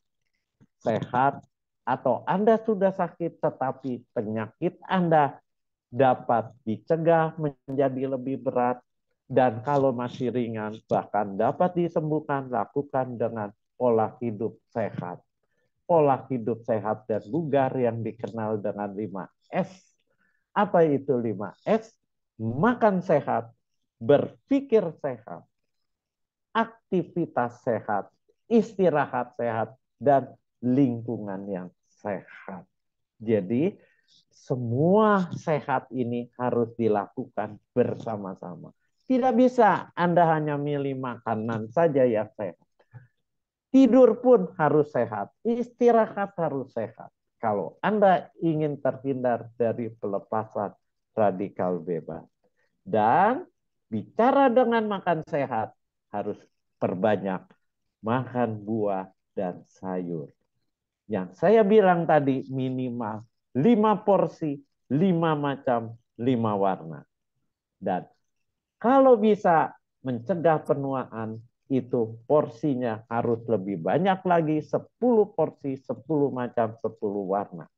sehat atau Anda sudah sakit tetapi penyakit Anda dapat dicegah menjadi lebih berat dan kalau masih ringan bahkan dapat disembuhkan lakukan dengan pola hidup sehat. Pola hidup sehat dan bugar yang dikenal dengan 5S. Apa itu 5S? Makan sehat, berpikir sehat, aktivitas sehat, istirahat sehat, dan lingkungan yang sehat. Jadi, semua sehat ini harus dilakukan bersama-sama. Tidak bisa Anda hanya milih makanan saja yang sehat. Tidur pun harus sehat, istirahat harus sehat. Kalau Anda ingin terhindar dari pelepasan radikal bebas. Dan bicara dengan makan sehat, harus perbanyak makan buah dan sayur. Yang saya bilang tadi minimal 5 porsi, 5 macam, 5 warna. Dan kalau bisa mencegah penuaan, itu porsinya harus lebih banyak lagi, 10 porsi, 10 macam, 10 warna.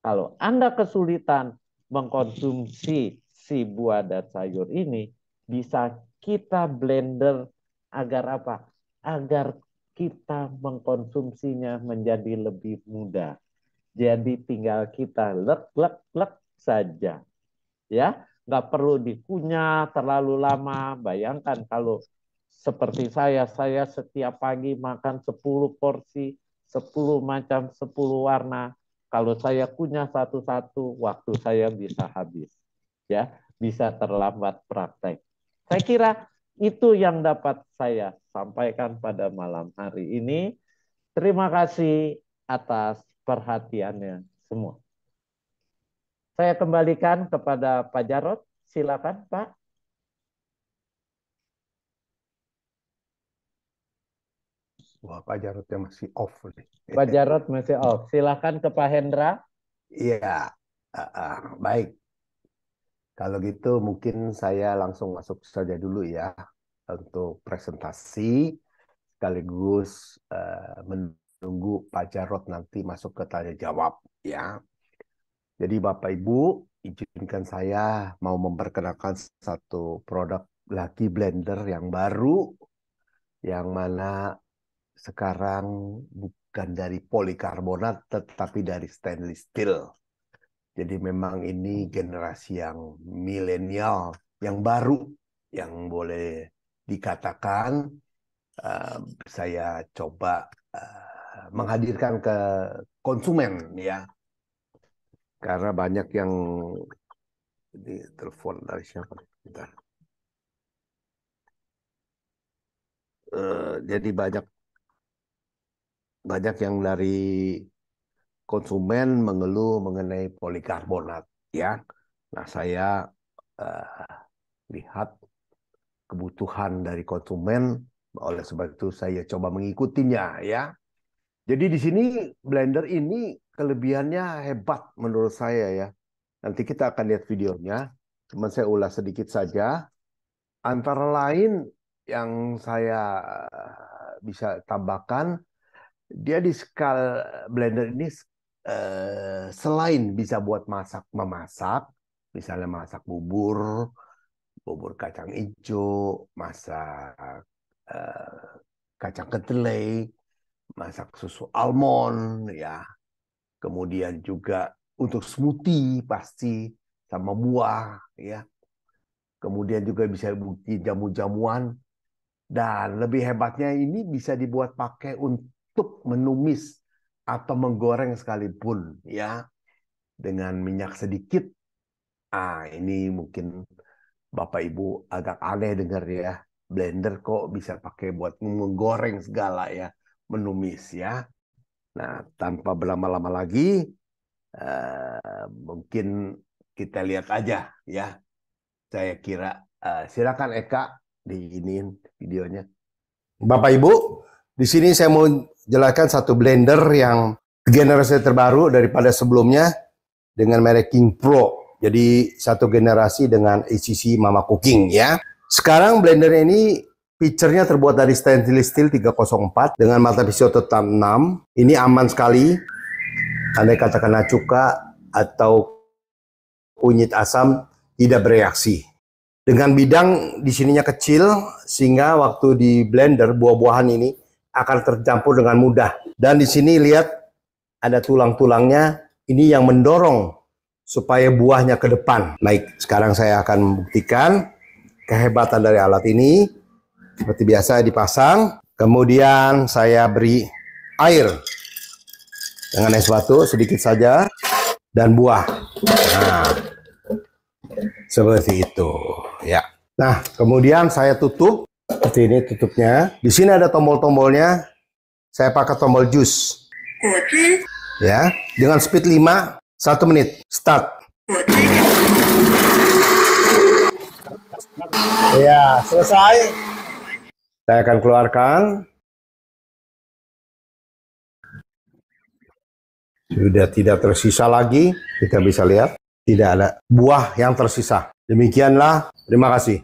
Kalau Anda kesulitan mengkonsumsi si buah dan sayur ini, bisa kita blender agar apa? Agar kita mengkonsumsinya menjadi lebih mudah. Jadi tinggal kita lek lek lek saja. Ya, nggak perlu dikunyah terlalu lama. Bayangkan kalau seperti saya, saya setiap pagi makan 10 porsi, 10 macam, 10 warna. Kalau saya punya satu-satu, waktu saya bisa habis. Ya, bisa terlambat praktek. Saya kira itu yang dapat saya sampaikan pada malam hari ini. Terima kasih atas perhatiannya semua. Saya kembalikan kepada Pak Jarot. Silakan, Pak. Wah, Pak yang masih off nih. Pak Jarod masih off. Silakan ke Pak Hendra. Iya, uh, uh, baik. Kalau gitu mungkin saya langsung masuk saja dulu ya untuk presentasi sekaligus uh, menunggu Pak Jarod nanti masuk ke tanya jawab ya. Jadi Bapak Ibu, izinkan saya mau memperkenalkan satu produk lagi blender yang baru yang mana sekarang bukan dari polikarbonat tetapi dari stainless steel. Jadi memang ini hmm. generasi yang milenial yang baru yang boleh dikatakan uh, saya coba uh, menghadirkan ke konsumen ya karena banyak yang di telepon dari siapa Bentar. Uh, jadi banyak banyak yang dari konsumen mengeluh mengenai polikarbonat ya. Nah, saya uh, lihat kebutuhan dari konsumen oleh sebab itu saya coba mengikutinya ya. Jadi di sini blender ini kelebihannya hebat menurut saya ya. Nanti kita akan lihat videonya, cuman saya ulas sedikit saja. Antara lain yang saya eh, bisa tambahkan dia di skal blender ini eh, selain bisa buat masak memasak, misalnya masak bubur, bubur kacang hijau, masak eh, kacang kedelai, masak susu almond, ya. Kemudian juga untuk smoothie pasti sama buah, ya. Kemudian juga bisa bikin jamu-jamuan dan lebih hebatnya ini bisa dibuat pakai untuk untuk menumis atau menggoreng sekalipun ya dengan minyak sedikit. Ah, ini mungkin Bapak Ibu agak aneh dengar ya. Blender kok bisa pakai buat menggoreng segala ya, menumis ya. Nah, tanpa berlama-lama lagi, uh, mungkin kita lihat aja ya. Saya kira uh, silakan Eka diinin videonya. Bapak Ibu, di sini saya mau jelaskan satu blender yang generasi terbaru daripada sebelumnya dengan merek King Pro. Jadi satu generasi dengan ACC Mama Cooking ya. Sekarang blender ini Pitchernya terbuat dari stainless steel 304 dengan mata pisau tetap 6. Ini aman sekali. Andai kena cuka atau kunyit asam tidak bereaksi. Dengan bidang di sininya kecil sehingga waktu di blender buah-buahan ini akan tercampur dengan mudah. Dan di sini lihat ada tulang-tulangnya, ini yang mendorong supaya buahnya ke depan. Baik, sekarang saya akan membuktikan kehebatan dari alat ini. Seperti biasa dipasang, kemudian saya beri air dengan es batu sedikit saja dan buah. Nah, seperti itu ya. Nah, kemudian saya tutup seperti ini tutupnya. Di sini ada tombol-tombolnya. Saya pakai tombol jus. Ya, dengan speed 5, 1 menit. Start. Ya, selesai. Saya akan keluarkan. Sudah tidak tersisa lagi. Kita bisa lihat. Tidak ada buah yang tersisa. Demikianlah. Terima kasih.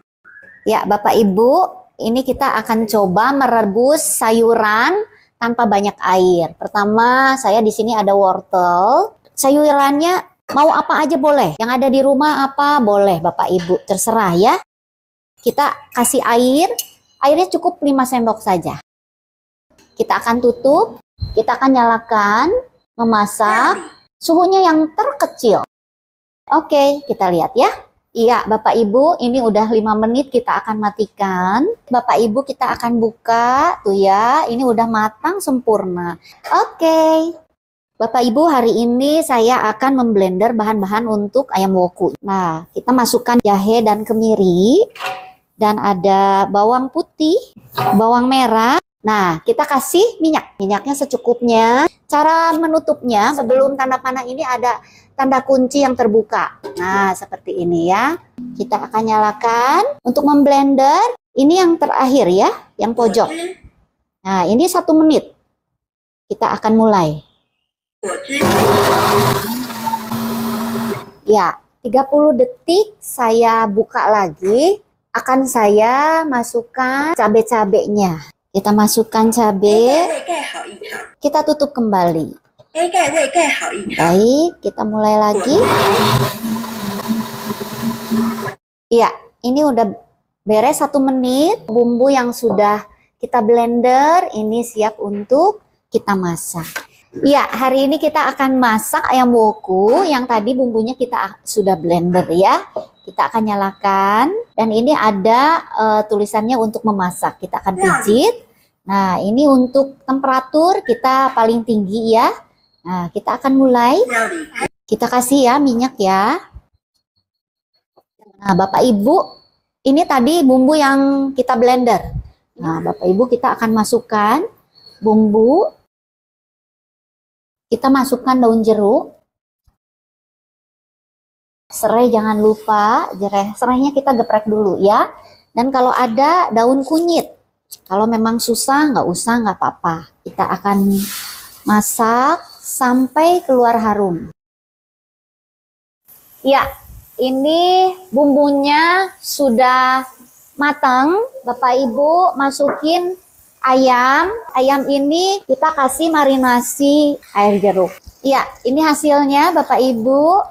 Ya, Bapak Ibu, ini kita akan coba merebus sayuran tanpa banyak air. Pertama, saya di sini ada wortel. Sayurannya mau apa aja boleh. Yang ada di rumah apa boleh, Bapak Ibu, terserah ya. Kita kasih air. Airnya cukup 5 sendok saja. Kita akan tutup, kita akan nyalakan, memasak suhunya yang terkecil. Oke, kita lihat ya. Iya, Bapak Ibu, ini udah lima menit kita akan matikan. Bapak Ibu kita akan buka tuh ya. Ini udah matang sempurna. Oke. Okay. Bapak Ibu, hari ini saya akan memblender bahan-bahan untuk ayam woku. Nah, kita masukkan jahe dan kemiri dan ada bawang putih, bawang merah, Nah, kita kasih minyak. Minyaknya secukupnya. Cara menutupnya sebelum tanda panah ini ada tanda kunci yang terbuka. Nah, seperti ini ya. Kita akan nyalakan. Untuk memblender, ini yang terakhir ya, yang pojok. Nah, ini satu menit. Kita akan mulai. Ya, 30 detik saya buka lagi. Akan saya masukkan cabai-cabainya. Kita masukkan cabai. Kita tutup kembali. Baik, kita mulai lagi. Iya, ini udah beres satu menit. Bumbu yang sudah kita blender ini siap untuk kita masak. Iya, hari ini kita akan masak ayam woku yang tadi bumbunya kita sudah blender ya. Kita akan nyalakan dan ini ada uh, tulisannya untuk memasak. Kita akan ya. pijit. Nah, ini untuk temperatur kita paling tinggi ya. Nah, kita akan mulai. Ya, kita kasih ya minyak ya. Nah, Bapak Ibu, ini tadi bumbu yang kita blender. Nah, Bapak Ibu kita akan masukkan bumbu kita masukkan daun jeruk serai jangan lupa jerai serainya kita geprek dulu ya dan kalau ada daun kunyit kalau memang susah nggak usah nggak apa-apa kita akan masak sampai keluar harum ya ini bumbunya sudah matang Bapak Ibu masukin ayam. Ayam ini kita kasih marinasi air jeruk. Iya, ini hasilnya Bapak Ibu.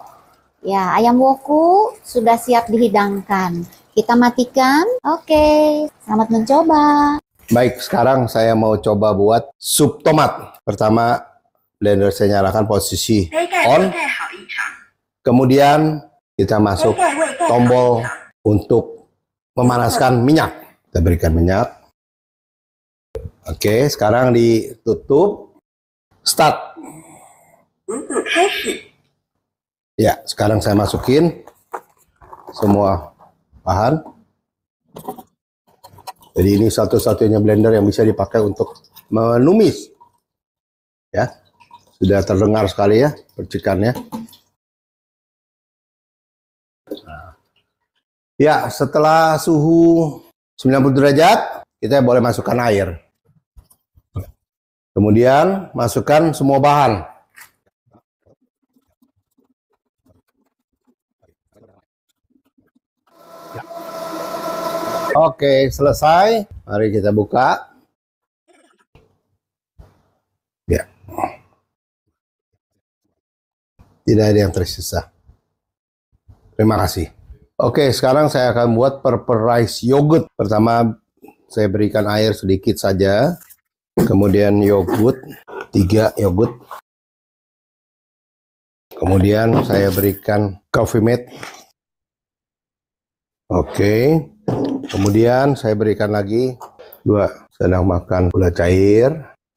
Ya, ayam woku sudah siap dihidangkan. Kita matikan. Oke, selamat mencoba. Baik, sekarang saya mau coba buat sup tomat. Pertama, blender saya nyalakan posisi on. Kemudian kita masuk tombol untuk memanaskan minyak. Kita berikan minyak. Oke, sekarang ditutup. Start. Ya, sekarang saya masukin semua bahan. Jadi ini satu-satunya blender yang bisa dipakai untuk menumis. Ya. Sudah terdengar sekali ya percikannya. Nah. Ya, setelah suhu 90 derajat, kita boleh masukkan air. Kemudian masukkan semua bahan. Oke, selesai. Mari kita buka. Ya. Tidak ada yang tersisa. Terima kasih. Oke, sekarang saya akan buat purple rice yogurt. Pertama, saya berikan air sedikit saja kemudian yogurt tiga yogurt kemudian saya berikan coffee mate oke okay. kemudian saya berikan lagi dua sedang makan gula cair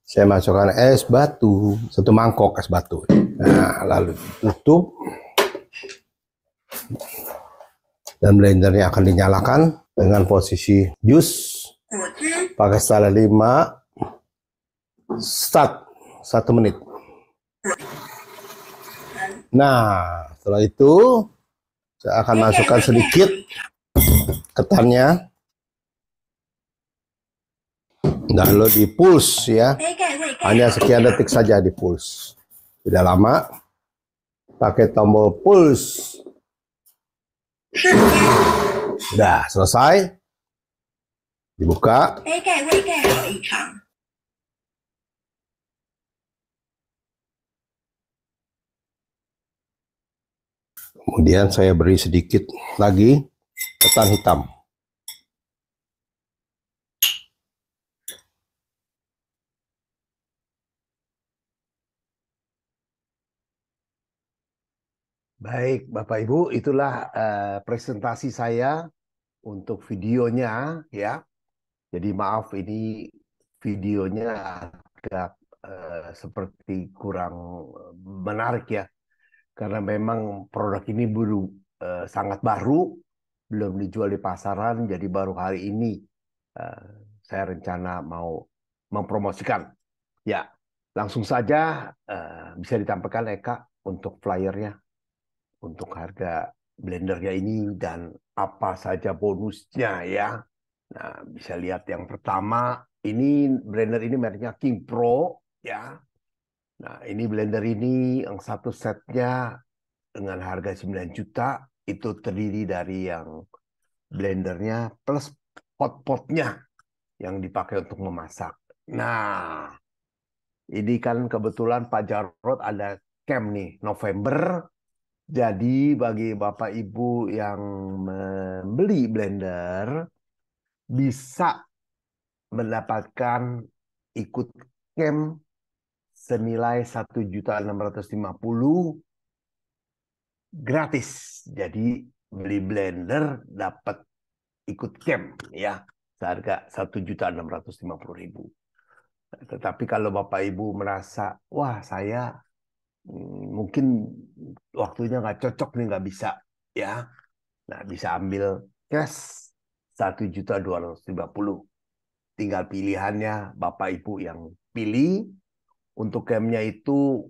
saya masukkan es batu satu mangkok es batu nah lalu tutup dan blendernya akan dinyalakan dengan posisi jus pakai salah 5 start satu menit nah setelah itu saya akan masukkan sedikit ketannya lalu di pulse ya hanya sekian detik saja di pulse tidak lama pakai tombol pulse sudah selesai dibuka Kemudian saya beri sedikit lagi ketan hitam. Baik, Bapak Ibu, itulah uh, presentasi saya untuk videonya ya. Jadi maaf ini videonya agak uh, seperti kurang menarik ya karena memang produk ini baru eh, sangat baru, belum dijual di pasaran, jadi baru hari ini eh, saya rencana mau mempromosikan. Ya, langsung saja eh, bisa ditampilkan Eka untuk flyernya, untuk harga blendernya ini dan apa saja bonusnya ya. Nah, bisa lihat yang pertama ini blender ini mereknya King Pro ya. Nah, ini blender ini yang satu setnya dengan harga 9 juta itu terdiri dari yang blendernya plus pot-potnya yang dipakai untuk memasak. Nah, ini kan kebetulan Pak Jarod ada camp nih November. Jadi bagi Bapak Ibu yang membeli blender bisa mendapatkan ikut camp senilai 1.650 gratis. Jadi beli blender dapat ikut camp ya seharga 1.650.000. Tetapi kalau Bapak Ibu merasa wah saya hmm, mungkin waktunya nggak cocok nih nggak bisa ya. Nah, bisa ambil cash satu juta 1.250. Tinggal pilihannya Bapak Ibu yang pilih untuk gamenya itu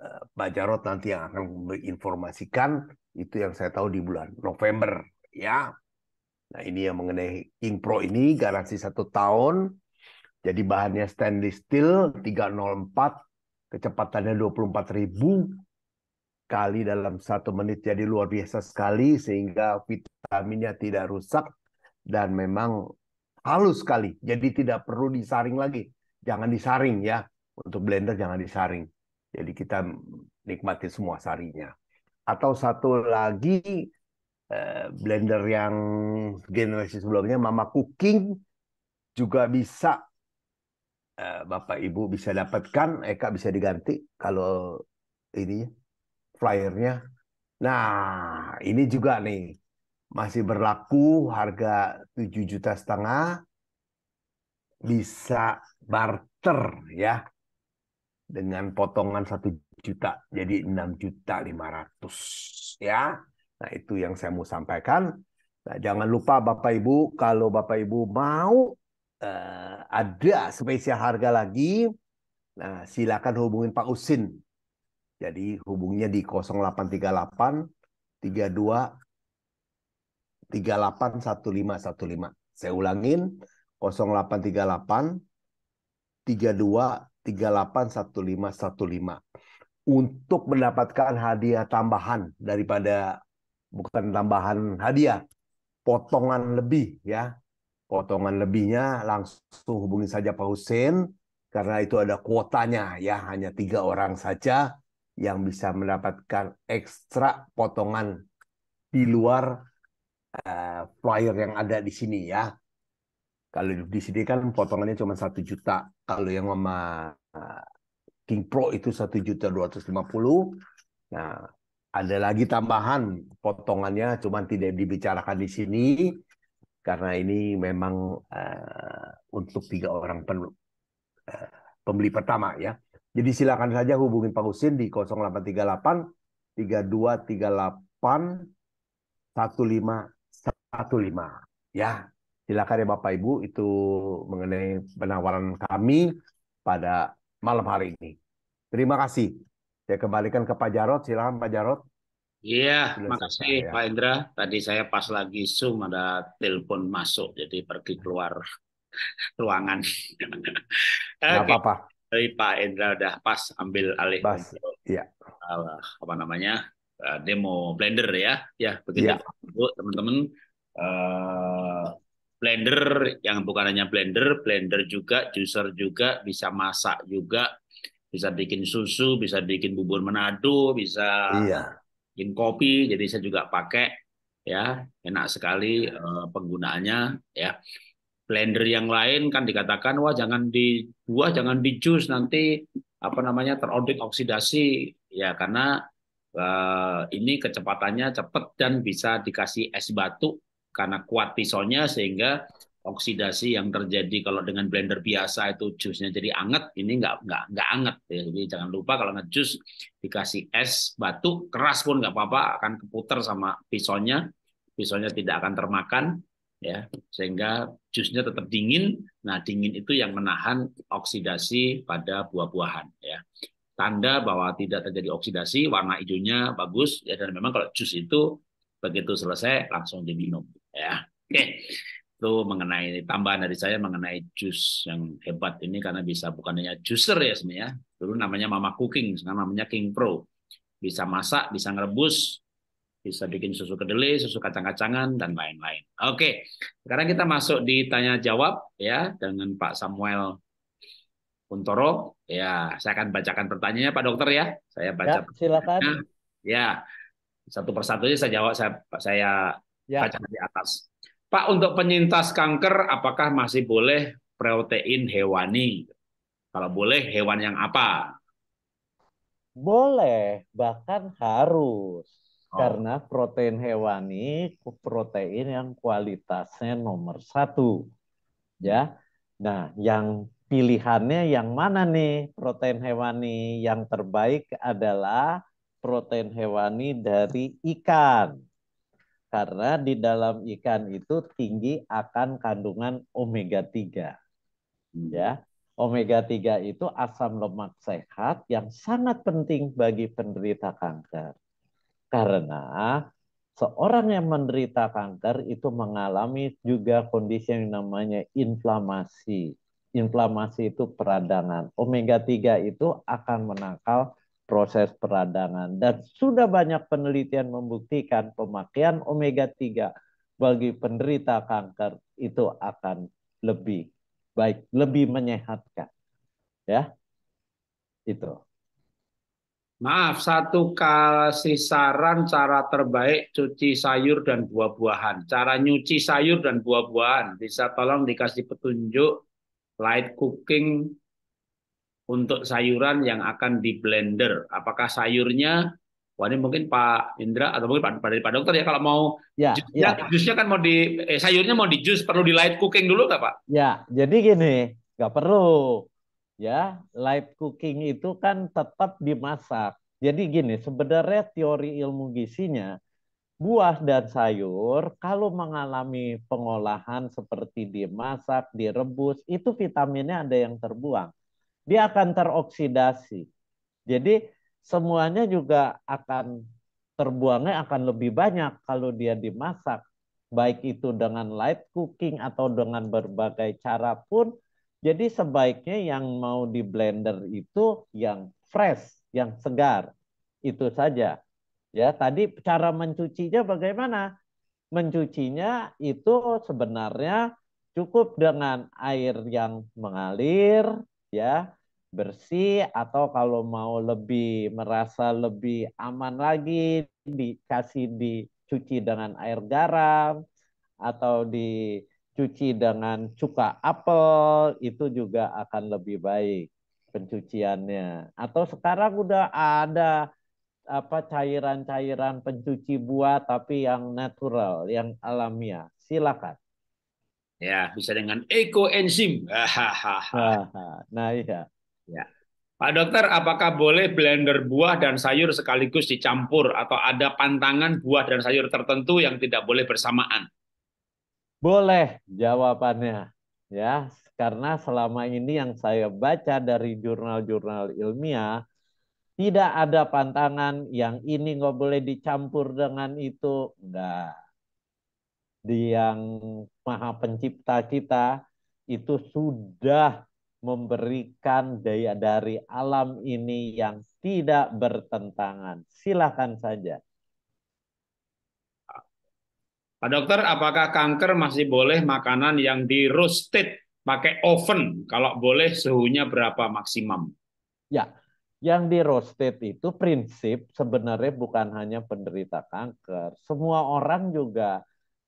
eh, Pak Jarot nanti yang akan menginformasikan itu yang saya tahu di bulan November ya. Nah ini yang mengenai King Pro ini garansi satu tahun. Jadi bahannya stainless steel 304, kecepatannya 24 ribu kali dalam satu menit jadi luar biasa sekali sehingga vitaminnya tidak rusak dan memang halus sekali. Jadi tidak perlu disaring lagi. Jangan disaring ya. Untuk blender jangan disaring. Jadi kita nikmati semua sarinya. Atau satu lagi eh, blender yang generasi sebelumnya Mama Cooking juga bisa eh, Bapak Ibu bisa dapatkan, Eka bisa diganti kalau ini flyernya. Nah, ini juga nih masih berlaku harga 7 juta setengah bisa barter ya dengan potongan satu juta jadi enam juta lima ratus ya nah itu yang saya mau sampaikan nah, jangan lupa bapak ibu kalau bapak ibu mau eh, ada spesial harga lagi nah silakan hubungin Pak Usin jadi hubungnya di 0838 32 38 1515 saya ulangin 0838 32 381515 untuk mendapatkan hadiah tambahan daripada bukan tambahan hadiah, potongan lebih ya. Potongan lebihnya langsung hubungi saja Pak Husin karena itu ada kuotanya ya, hanya tiga orang saja yang bisa mendapatkan ekstra potongan di luar uh, flyer yang ada di sini ya. Kalau di sini kan potongannya cuma satu juta kalau yang sama eh, King Pro itu satu juta dua ratus lima puluh. Nah, ada lagi tambahan potongannya, cuman tidak dibicarakan di sini karena ini memang uh, untuk tiga orang pen, uh, pembeli pertama ya. Jadi silakan saja hubungi Pak Husin di 0838 3238 1515 ya silakan ya Bapak Ibu itu mengenai penawaran kami pada malam hari ini. Terima kasih. Saya kembalikan ke Pak Jarot. Silakan Pak Jarot. Iya, terima ya. Pak Indra. Tadi saya pas lagi Zoom ada telepon masuk, jadi pergi keluar ruangan. okay. apa-apa. Tapi Pak Indra udah pas ambil alih. Pas, iya. Apa namanya? Eh, demo Blender ya. Ya, iya. begitu. Ya. Bu, teman-teman. Eh, blender yang bukan hanya blender, blender juga, juicer juga, bisa masak juga, bisa bikin susu, bisa bikin bubur menado, bisa iya. bikin kopi. Jadi saya juga pakai ya, enak sekali uh, penggunaannya ya. Blender yang lain kan dikatakan wah jangan di buah jangan di jus nanti apa namanya terodik oksidasi ya karena uh, ini kecepatannya cepat dan bisa dikasih es batu karena kuat pisaunya sehingga oksidasi yang terjadi kalau dengan blender biasa itu jusnya jadi anget ini nggak nggak nggak anget ya. jadi jangan lupa kalau ngejus dikasih es batu keras pun nggak apa-apa akan keputar sama pisaunya pisaunya tidak akan termakan ya sehingga jusnya tetap dingin nah dingin itu yang menahan oksidasi pada buah-buahan ya tanda bahwa tidak terjadi oksidasi warna hijaunya bagus ya dan memang kalau jus itu begitu selesai langsung diminum Ya, oke. Okay. Itu mengenai tambahan dari saya mengenai jus yang hebat ini karena bisa bukan hanya juicer ya sebenarnya. Dulu namanya Mama Cooking, sekarang namanya King Pro. Bisa masak, bisa ngerebus, bisa bikin susu kedelai, susu kacang-kacangan dan lain-lain. Oke, sekarang kita masuk di tanya jawab ya dengan Pak Samuel Untoro. Ya, saya akan bacakan pertanyaannya Pak Dokter ya. Saya baca. Ya, silakan. Ya, satu persatu saya jawab saya saya ya. kacang di atas. Pak, untuk penyintas kanker, apakah masih boleh protein hewani? Kalau boleh, hewan yang apa? Boleh, bahkan harus. Oh. Karena protein hewani, protein yang kualitasnya nomor satu. Ya, Nah, yang pilihannya yang mana nih protein hewani? Yang terbaik adalah protein hewani dari ikan. Karena di dalam ikan itu tinggi akan kandungan omega 3. Hmm. Ya. Omega 3 itu asam lemak sehat yang sangat penting bagi penderita kanker. Karena seorang yang menderita kanker itu mengalami juga kondisi yang namanya inflamasi. Inflamasi itu peradangan. Omega 3 itu akan menangkal proses peradangan. Dan sudah banyak penelitian membuktikan pemakaian omega-3 bagi penderita kanker itu akan lebih baik, lebih menyehatkan. Ya, itu. Maaf, satu kasih saran cara terbaik cuci sayur dan buah-buahan. Cara nyuci sayur dan buah-buahan bisa tolong dikasih petunjuk light cooking untuk sayuran yang akan di blender. Apakah sayurnya Wah ini mungkin Pak Indra atau mungkin Pak, dari Pak Dokter ya kalau mau ya, jusnya, ya. jusnya kan mau di eh, sayurnya mau di jus perlu di light cooking dulu nggak Pak? Ya jadi gini nggak perlu ya light cooking itu kan tetap dimasak. Jadi gini sebenarnya teori ilmu gizinya buah dan sayur kalau mengalami pengolahan seperti dimasak, direbus itu vitaminnya ada yang terbuang dia akan teroksidasi. Jadi semuanya juga akan terbuangnya akan lebih banyak kalau dia dimasak, baik itu dengan light cooking atau dengan berbagai cara pun. Jadi sebaiknya yang mau di blender itu yang fresh, yang segar. Itu saja. Ya, tadi cara mencucinya bagaimana? Mencucinya itu sebenarnya cukup dengan air yang mengalir ya bersih atau kalau mau lebih merasa lebih aman lagi dikasih dicuci dengan air garam atau dicuci dengan cuka apel itu juga akan lebih baik pencuciannya atau sekarang udah ada apa cairan-cairan pencuci buah tapi yang natural yang alamiah silakan ya bisa dengan eco enzim nah iya Ya. Pak dokter, apakah boleh blender buah dan sayur sekaligus dicampur atau ada pantangan buah dan sayur tertentu yang tidak boleh bersamaan? Boleh jawabannya. Ya, karena selama ini yang saya baca dari jurnal-jurnal ilmiah tidak ada pantangan yang ini nggak boleh dicampur dengan itu. Enggak. Di yang Maha Pencipta kita itu sudah memberikan daya dari alam ini yang tidak bertentangan. Silakan saja. Pak dokter, apakah kanker masih boleh makanan yang di roasted pakai oven? Kalau boleh suhunya berapa maksimum? Ya, yang di roasted itu prinsip sebenarnya bukan hanya penderita kanker. Semua orang juga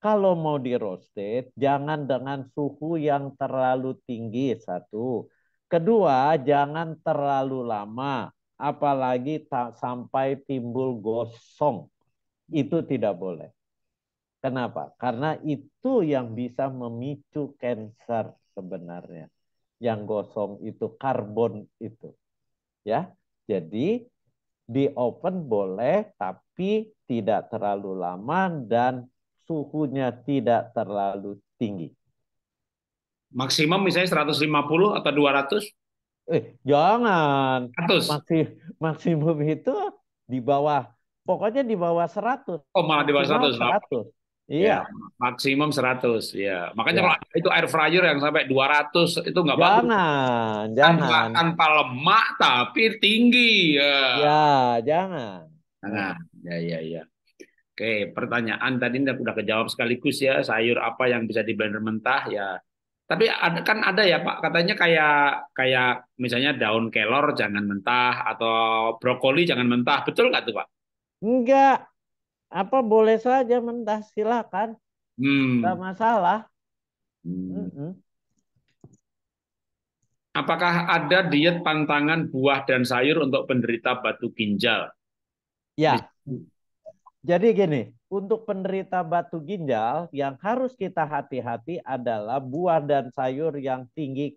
kalau mau di roasted, jangan dengan suhu yang terlalu tinggi, satu. Kedua, jangan terlalu lama, apalagi tak sampai timbul gosong. Itu tidak boleh. Kenapa? Karena itu yang bisa memicu kanker sebenarnya. Yang gosong itu karbon itu. Ya. Jadi di open boleh tapi tidak terlalu lama dan suhunya tidak terlalu tinggi. Maksimum misalnya 150 atau 200? Eh, jangan. 100. Maksim, maksimum itu di bawah pokoknya di bawah 100. Oh, malah di bawah 100. 100. Iya. Ya, maksimum 100, ya. Makanya ya. kalau itu air fryer yang sampai 200 itu nggak bagus. Jangan, jangan. Tanpa, tanpa lemak tapi tinggi. Ya, ya jangan. Nah, ya ya ya. Oke, pertanyaan tadi sudah kejawab sekaligus ya, sayur apa yang bisa di blender mentah ya. Tapi ada kan ada ya Pak, katanya kayak kayak misalnya daun kelor jangan mentah atau brokoli jangan mentah, betul nggak tuh Pak? Enggak, apa boleh saja mentah silakan, hmm. nggak masalah. Hmm. Mm -mm. Apakah ada diet pantangan buah dan sayur untuk penderita batu ginjal? Ya. Jadi gini, untuk penderita batu ginjal yang harus kita hati-hati adalah buah dan sayur yang tinggi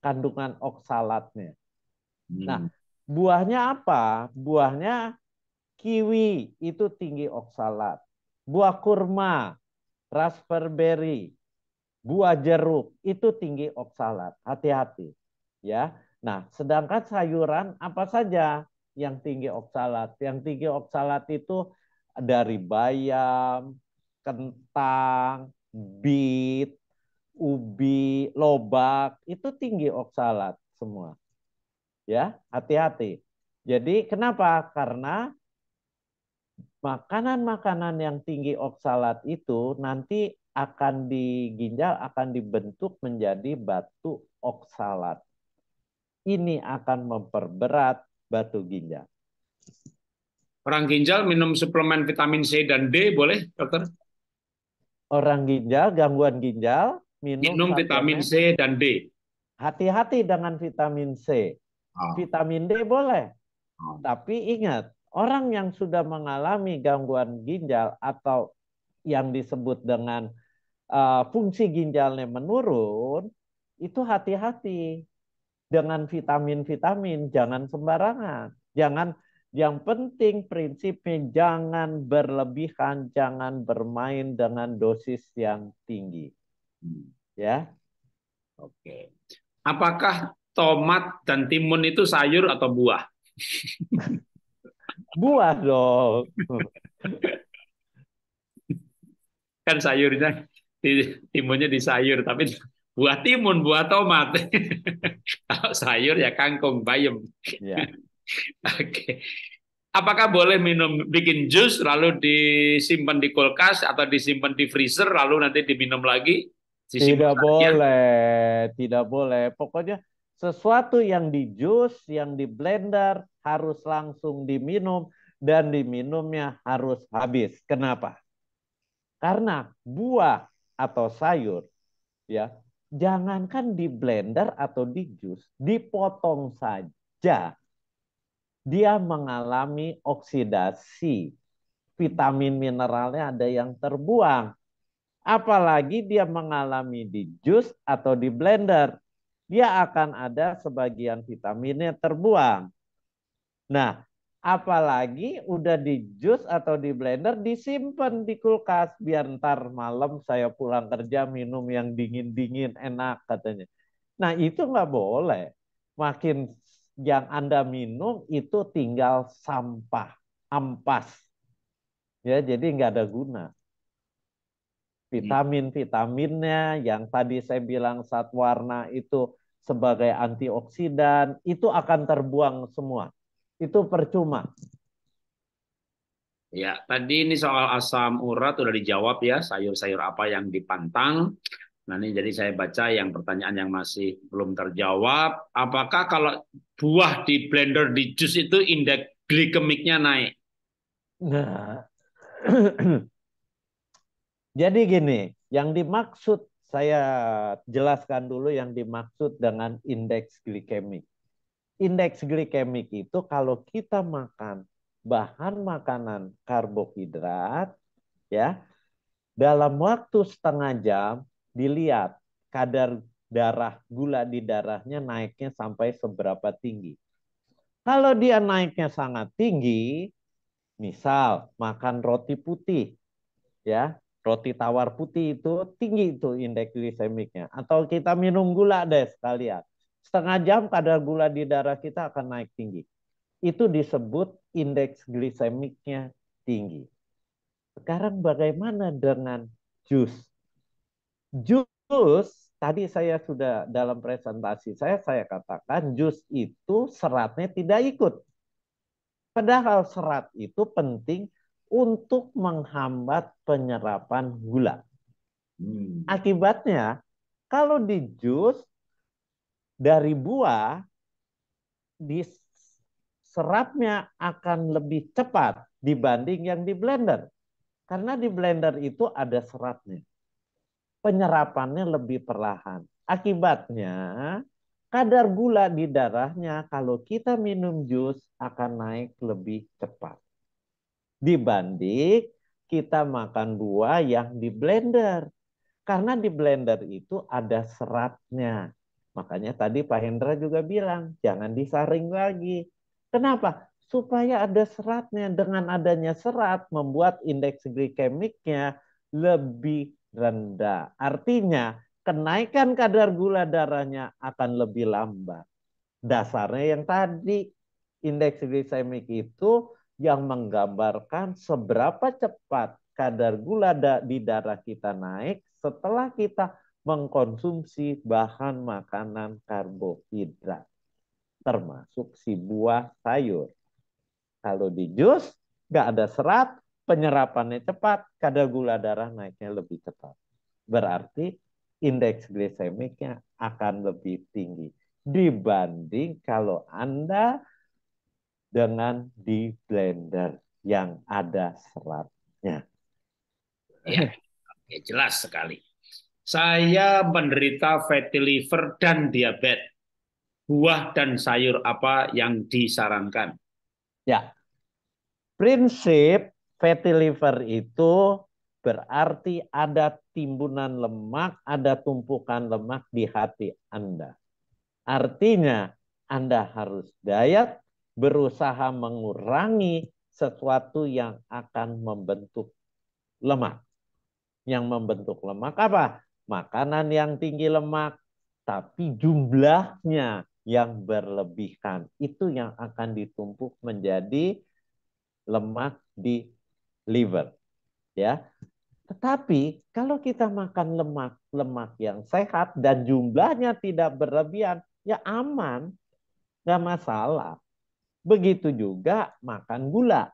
kandungan oksalatnya. Nah, hmm. Nah, buahnya apa? Buahnya kiwi itu tinggi oksalat. Buah kurma, raspberry, buah jeruk itu tinggi oksalat. Hati-hati ya. Nah, sedangkan sayuran apa saja? yang tinggi oksalat. Yang tinggi oksalat itu dari bayam, kentang, bit, ubi, lobak, itu tinggi oksalat semua. Ya, hati-hati. Jadi kenapa? Karena makanan-makanan yang tinggi oksalat itu nanti akan diginjal, akan dibentuk menjadi batu oksalat. Ini akan memperberat batu ginjal. Orang ginjal minum suplemen vitamin C dan D boleh, dokter? Orang ginjal, gangguan ginjal, minum, minum vitamin C dan D. Hati-hati dengan vitamin C. Ah. Vitamin D boleh. Ah. Tapi ingat, orang yang sudah mengalami gangguan ginjal atau yang disebut dengan uh, fungsi ginjalnya menurun, itu hati-hati dengan vitamin-vitamin, jangan sembarangan. Jangan yang penting prinsipnya jangan berlebihan, jangan bermain dengan dosis yang tinggi. Hmm. Ya. Oke. Apakah tomat dan timun itu sayur atau buah? buah dong. kan sayurnya timunnya di sayur tapi buah timun, buah tomat. Kalau sayur ya kangkung, bayam. Ya. Oke. Apakah boleh minum bikin jus lalu disimpan di kulkas atau disimpan di freezer lalu nanti diminum lagi? tidak lagi, boleh, tidak boleh. Pokoknya sesuatu yang di jus, yang di blender harus langsung diminum dan diminumnya harus habis. Kenapa? Karena buah atau sayur ya jangankan di blender atau di jus, dipotong saja dia mengalami oksidasi. Vitamin mineralnya ada yang terbuang. Apalagi dia mengalami di jus atau di blender, dia akan ada sebagian vitaminnya terbuang. Nah, apalagi udah di jus atau di blender disimpan di kulkas biar ntar malam saya pulang kerja minum yang dingin-dingin enak katanya. Nah itu nggak boleh. Makin yang Anda minum itu tinggal sampah, ampas. Ya, jadi nggak ada guna. Iya. Vitamin-vitaminnya yang tadi saya bilang saat warna itu sebagai antioksidan, itu akan terbuang semua itu percuma. Ya, tadi ini soal asam urat sudah dijawab ya, sayur-sayur apa yang dipantang. Nah, ini jadi saya baca yang pertanyaan yang masih belum terjawab. Apakah kalau buah di blender di jus itu indeks glikemiknya naik? Nah, jadi gini, yang dimaksud saya jelaskan dulu yang dimaksud dengan indeks glikemik indeks glikemik itu kalau kita makan bahan makanan karbohidrat ya dalam waktu setengah jam dilihat kadar darah gula di darahnya naiknya sampai seberapa tinggi. Kalau dia naiknya sangat tinggi, misal makan roti putih ya, roti tawar putih itu tinggi itu indeks glikemiknya, atau kita minum gula deh sekalian setengah jam kadar gula di darah kita akan naik tinggi. Itu disebut indeks glisemiknya tinggi. Sekarang bagaimana dengan jus? Jus tadi saya sudah dalam presentasi saya saya katakan jus itu seratnya tidak ikut. Padahal serat itu penting untuk menghambat penyerapan gula. Hmm. Akibatnya kalau di jus dari buah diserapnya akan lebih cepat dibanding yang di blender. Karena di blender itu ada seratnya. Penyerapannya lebih perlahan. Akibatnya kadar gula di darahnya kalau kita minum jus akan naik lebih cepat. Dibanding kita makan buah yang di blender. Karena di blender itu ada seratnya Makanya tadi Pak Hendra juga bilang, jangan disaring lagi. Kenapa? Supaya ada seratnya. Dengan adanya serat, membuat indeks glikemiknya lebih rendah. Artinya, kenaikan kadar gula darahnya akan lebih lambat. Dasarnya yang tadi, indeks glikemik itu yang menggambarkan seberapa cepat kadar gula di darah kita naik setelah kita mengkonsumsi bahan makanan karbohidrat, termasuk si buah sayur. Kalau di jus, nggak ada serat, penyerapannya cepat, kadar gula darah naiknya lebih cepat. Berarti indeks glisemiknya akan lebih tinggi dibanding kalau Anda dengan di blender yang ada seratnya. Ya, ya jelas sekali. Saya menderita fatty liver dan diabetes. Buah dan sayur apa yang disarankan? Ya. Prinsip fatty liver itu berarti ada timbunan lemak, ada tumpukan lemak di hati Anda. Artinya Anda harus diet, berusaha mengurangi sesuatu yang akan membentuk lemak. Yang membentuk lemak apa? makanan yang tinggi lemak, tapi jumlahnya yang berlebihan, Itu yang akan ditumpuk menjadi lemak di liver. Ya. Tetapi kalau kita makan lemak-lemak yang sehat dan jumlahnya tidak berlebihan, ya aman, nggak masalah. Begitu juga makan gula.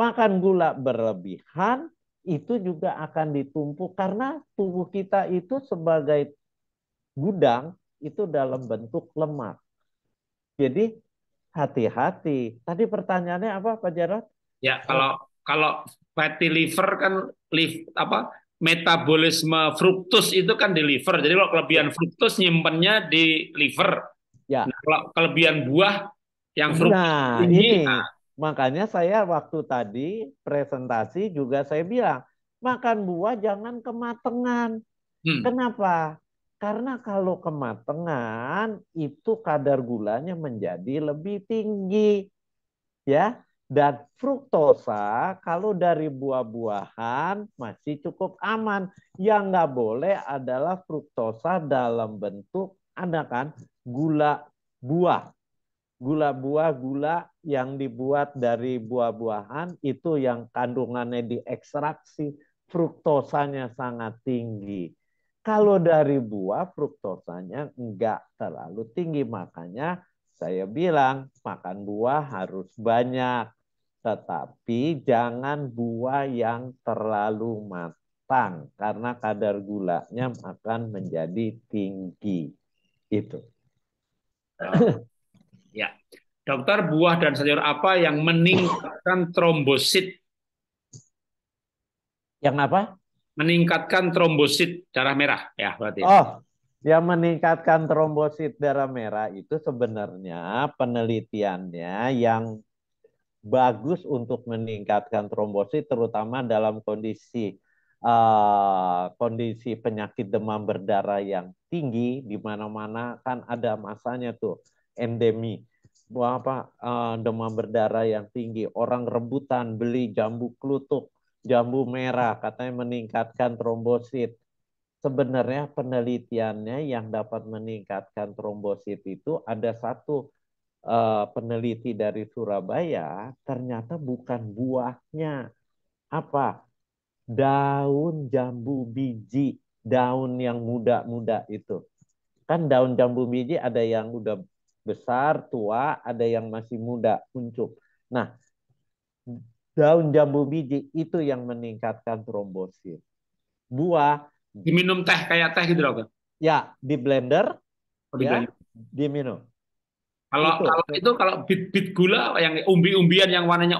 Makan gula berlebihan itu juga akan ditumpuk karena tubuh kita itu sebagai gudang itu dalam bentuk lemak. Jadi hati-hati. Tadi pertanyaannya apa Pak Jarod? Ya, kalau kalau fatty liver kan liv, apa metabolisme fruktus itu kan di liver. Jadi kalau kelebihan ya. fruktus nyimpennya di liver. Ya. Nah, kalau kelebihan buah yang fruktus nah, tinggi, ini. Nah, Makanya saya waktu tadi presentasi juga saya bilang, makan buah jangan kematangan. Hmm. Kenapa? Karena kalau kematangan itu kadar gulanya menjadi lebih tinggi. Ya. Dan fruktosa kalau dari buah-buahan masih cukup aman. Yang nggak boleh adalah fruktosa dalam bentuk ada kan gula buah gula buah gula yang dibuat dari buah-buahan itu yang kandungannya diekstraksi fruktosanya sangat tinggi. Kalau dari buah fruktosanya enggak terlalu tinggi makanya saya bilang makan buah harus banyak tetapi jangan buah yang terlalu matang karena kadar gulanya akan menjadi tinggi. Itu. Ya. Dokter, buah dan sayur apa yang meningkatkan trombosit? Yang apa? Meningkatkan trombosit darah merah ya berarti. Ya. Oh, yang meningkatkan trombosit darah merah itu sebenarnya penelitiannya yang bagus untuk meningkatkan trombosit terutama dalam kondisi uh, kondisi penyakit demam berdarah yang tinggi di mana-mana kan ada masanya tuh endemi apa uh, demam berdarah yang tinggi, orang rebutan beli jambu klutuk, jambu merah katanya meningkatkan trombosit. Sebenarnya penelitiannya yang dapat meningkatkan trombosit itu ada satu uh, peneliti dari Surabaya ternyata bukan buahnya. Apa? Daun jambu biji, daun yang muda-muda itu. Kan daun jambu biji ada yang udah besar, tua, ada yang masih muda, kuncup. Nah, daun jambu biji itu yang meningkatkan trombosit. Buah diminum teh kayak teh gitu loh, Ya, di blender. Oh, di ya, blender. diminum. Kalau itu. kalau itu kalau bit-bit gula yang umbi-umbian yang warnanya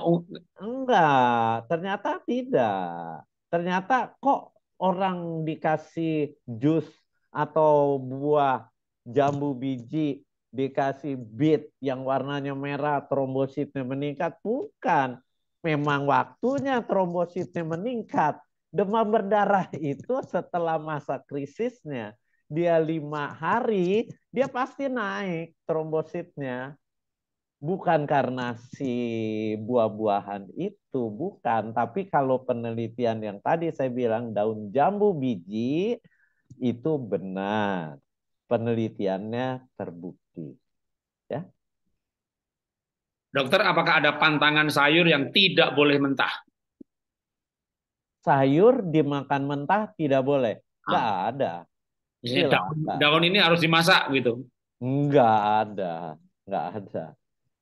enggak, ternyata tidak. Ternyata kok orang dikasih jus atau buah jambu biji dikasih bit yang warnanya merah, trombositnya meningkat. Bukan. Memang waktunya trombositnya meningkat. Demam berdarah itu setelah masa krisisnya, dia lima hari, dia pasti naik trombositnya. Bukan karena si buah-buahan itu, bukan. Tapi kalau penelitian yang tadi saya bilang daun jambu biji, itu benar penelitiannya terbukti. Ya. Dokter, apakah ada pantangan sayur yang tidak boleh mentah? Sayur dimakan mentah tidak boleh. Enggak ah. ada. Iya, daun, daun ini harus dimasak gitu. Enggak ada. Enggak ada.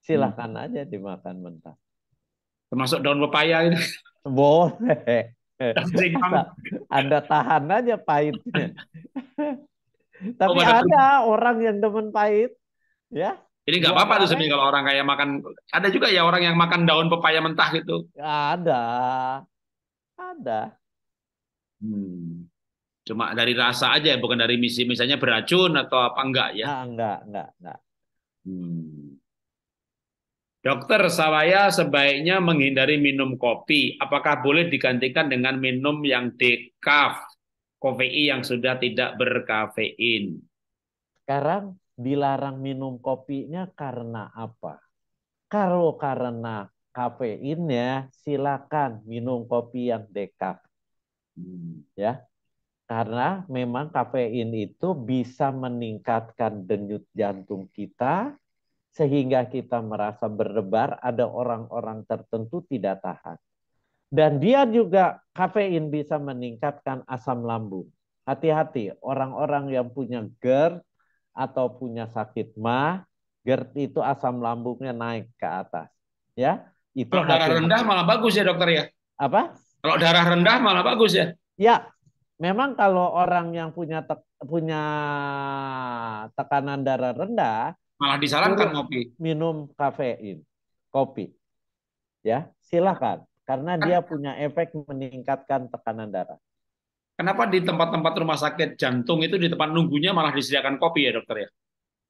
Silahkan hmm. aja dimakan mentah. Termasuk daun pepaya ini. Boleh. Anda tahan aja pahitnya. Tapi oh, ada orang yang demen pahit, ya. Ini nggak apa-apa tuh sebenarnya kalau orang kayak makan, ada juga ya orang yang makan daun pepaya mentah gitu. Ada, ada. Hmm. Cuma dari rasa aja, ya, bukan dari misi misalnya beracun atau apa enggak ya? Nah, enggak, enggak, enggak. Hmm. Dokter, saya sebaiknya menghindari minum kopi. Apakah boleh digantikan dengan minum yang dekaf? kopi yang sudah tidak berkafein. Sekarang dilarang minum kopinya karena apa? Kalau karena kafeinnya, silakan minum kopi yang dekat, hmm. Ya. Karena memang kafein itu bisa meningkatkan denyut jantung kita sehingga kita merasa berdebar, ada orang-orang tertentu tidak tahan. Dan dia juga kafein bisa meningkatkan asam lambung. Hati-hati orang-orang yang punya GERD atau punya sakit mah, GERD itu asam lambungnya naik ke atas. Ya, itu kalau darah rendah malah bagus ya dokter ya. Apa? Kalau darah rendah malah bagus ya. Ya, memang kalau orang yang punya te punya tekanan darah rendah malah disarankan kopi. Minum kafein, kopi. Ya, silakan karena kan dia punya efek meningkatkan tekanan darah. Kenapa di tempat-tempat rumah sakit jantung itu di tempat nunggunya malah disediakan kopi ya dokter ya?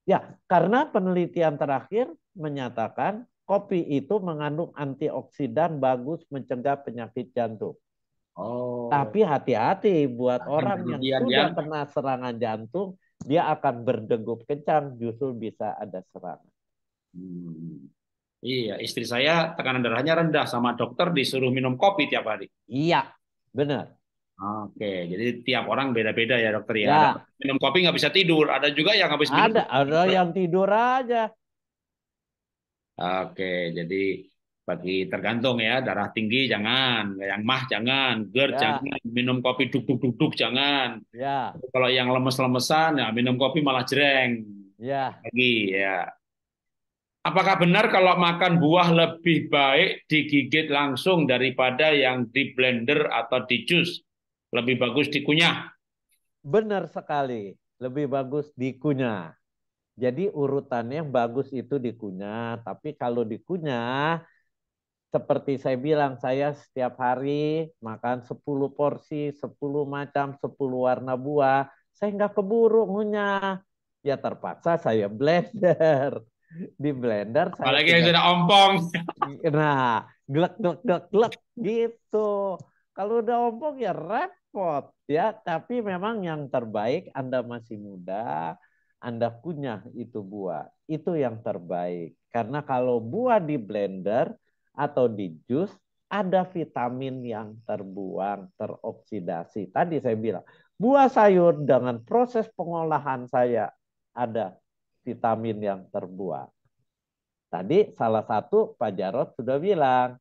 Ya, karena penelitian terakhir menyatakan kopi itu mengandung antioksidan bagus mencegah penyakit jantung. Oh. Tapi hati-hati buat nah, orang yang sudah ya. pernah serangan jantung, dia akan berdegup kencang, justru bisa ada serangan. Hmm. Iya, istri saya tekanan darahnya rendah sama dokter disuruh minum kopi tiap hari. Iya, benar. Oke, jadi tiap orang beda-beda ya dokter ya. ya. minum kopi nggak bisa tidur, ada juga yang habis minum. Ada, ada yang tidur aja. Oke, jadi bagi tergantung ya darah tinggi jangan, yang mah jangan, ger ya. jangan, minum kopi duk duk duk duk jangan. Ya. Kalau yang lemes-lemesan ya minum kopi malah jereng. Ya. Lagi ya. Apakah benar kalau makan buah lebih baik digigit langsung daripada yang di blender atau di jus? Lebih bagus dikunyah. Benar sekali, lebih bagus dikunyah. Jadi urutannya yang bagus itu dikunyah, tapi kalau dikunyah seperti saya bilang saya setiap hari makan 10 porsi, 10 macam, 10 warna buah, saya nggak keburu ngunyah. Ya terpaksa saya blender di blender apalagi yang sudah ompong nah glek glek glek glek gitu kalau udah ompong ya repot ya tapi memang yang terbaik anda masih muda anda punya itu buah itu yang terbaik karena kalau buah di blender atau di jus ada vitamin yang terbuang teroksidasi tadi saya bilang buah sayur dengan proses pengolahan saya ada vitamin yang terbuang. Tadi salah satu Pak Jarot sudah bilang,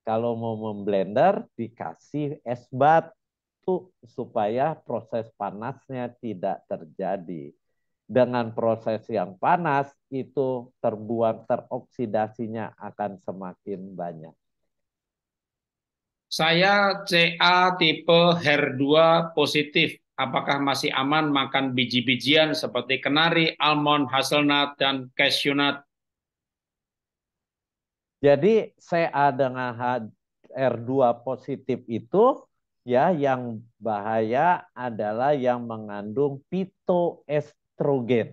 kalau mau memblender dikasih es batu supaya proses panasnya tidak terjadi. Dengan proses yang panas itu terbuang teroksidasinya akan semakin banyak. Saya CA tipe HER2 positif apakah masih aman makan biji-bijian seperti kenari, almond, hazelnut, dan cashew nut? Jadi CA dengan HR2 positif itu ya yang bahaya adalah yang mengandung pitoestrogen.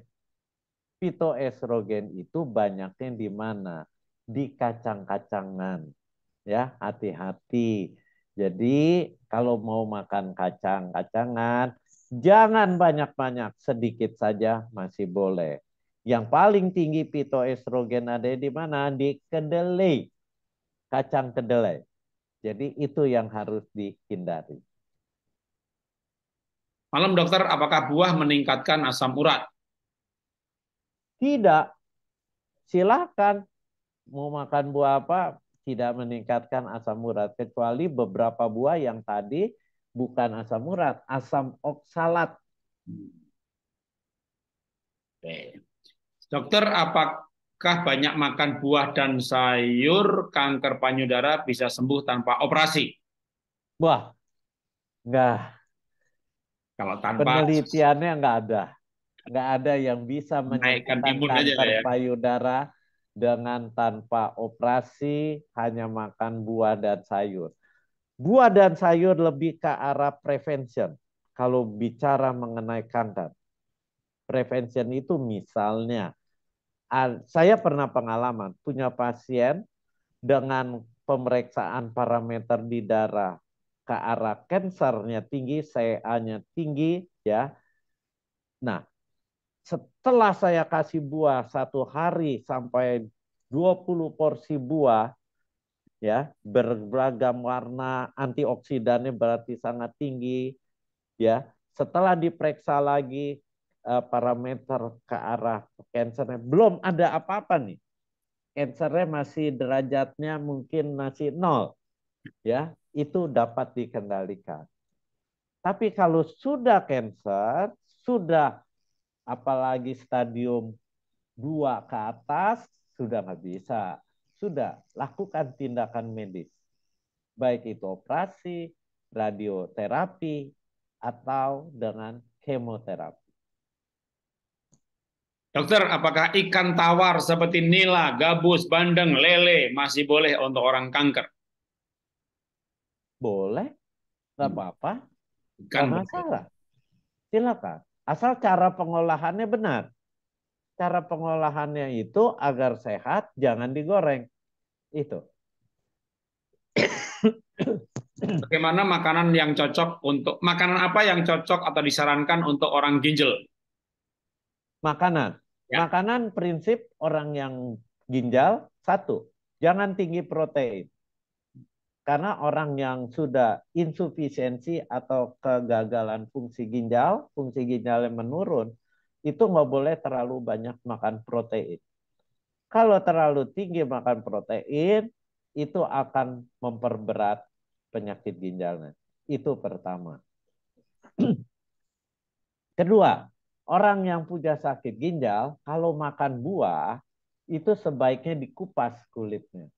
Pitoestrogen itu banyaknya di mana? Di kacang-kacangan. Ya, hati-hati jadi kalau mau makan kacang-kacangan, jangan banyak-banyak, sedikit saja masih boleh. Yang paling tinggi pitoestrogen ada di mana? Di kedelai, kacang kedelai. Jadi itu yang harus dihindari. Malam dokter, apakah buah meningkatkan asam urat? Tidak. Silakan mau makan buah apa, tidak meningkatkan asam urat kecuali beberapa buah yang tadi bukan asam urat, asam oksalat. Oke. Dokter, apakah banyak makan buah dan sayur kanker payudara bisa sembuh tanpa operasi? Wah, Enggak. Kalau tanpa penelitiannya enggak ada. Enggak ada yang bisa menaikkan kanker aja, ya. ya. payudara dengan tanpa operasi hanya makan buah dan sayur. Buah dan sayur lebih ke arah prevention kalau bicara mengenai kanker. Prevention itu misalnya ah, saya pernah pengalaman punya pasien dengan pemeriksaan parameter di darah ke arah kansernya tinggi, CA-nya tinggi ya. Nah, setelah saya kasih buah satu hari sampai 20 porsi buah ya berbagai warna antioksidannya berarti sangat tinggi ya setelah diperiksa lagi eh, parameter ke arah kansernya belum ada apa-apa nih kansernya masih derajatnya mungkin masih nol ya itu dapat dikendalikan tapi kalau sudah kanker sudah apalagi stadium 2 ke atas sudah nggak bisa. Sudah lakukan tindakan medis. Baik itu operasi, radioterapi atau dengan kemoterapi. Dokter, apakah ikan tawar seperti nila, gabus, bandeng, lele masih boleh untuk orang kanker? Boleh, tidak apa-apa. Ikan masalah. Silakan. Asal cara pengolahannya benar. Cara pengolahannya itu agar sehat, jangan digoreng. Itu. Bagaimana makanan yang cocok untuk makanan apa yang cocok atau disarankan untuk orang ginjal? Makanan. Ya. Makanan prinsip orang yang ginjal satu, jangan tinggi protein. Karena orang yang sudah insufisiensi atau kegagalan fungsi ginjal, fungsi ginjalnya menurun, itu nggak boleh terlalu banyak makan protein. Kalau terlalu tinggi makan protein, itu akan memperberat penyakit ginjalnya. Itu pertama. Kedua, orang yang punya sakit ginjal, kalau makan buah, itu sebaiknya dikupas kulitnya.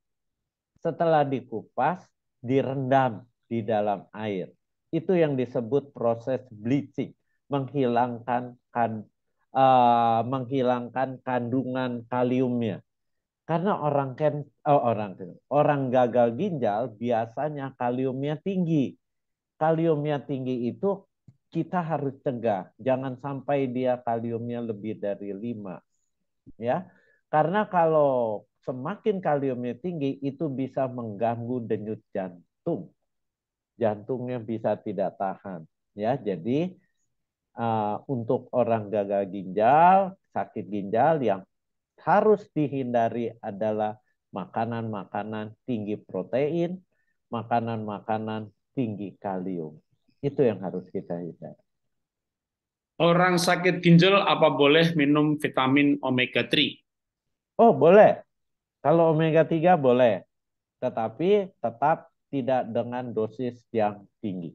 Setelah dikupas, direndam di dalam air. Itu yang disebut proses bleaching, menghilangkan kan, uh, menghilangkan kandungan kaliumnya. Karena orang ken, oh, orang orang gagal ginjal biasanya kaliumnya tinggi. Kaliumnya tinggi itu kita harus cegah, jangan sampai dia kaliumnya lebih dari 5. Ya. Karena kalau semakin kaliumnya tinggi itu bisa mengganggu denyut jantung. Jantungnya bisa tidak tahan, ya. Jadi uh, untuk orang gagal ginjal, sakit ginjal yang harus dihindari adalah makanan-makanan tinggi protein, makanan-makanan tinggi kalium. Itu yang harus kita hindari. Orang sakit ginjal apa boleh minum vitamin omega 3? Oh, boleh. Kalau omega 3 boleh, tetapi tetap tidak dengan dosis yang tinggi.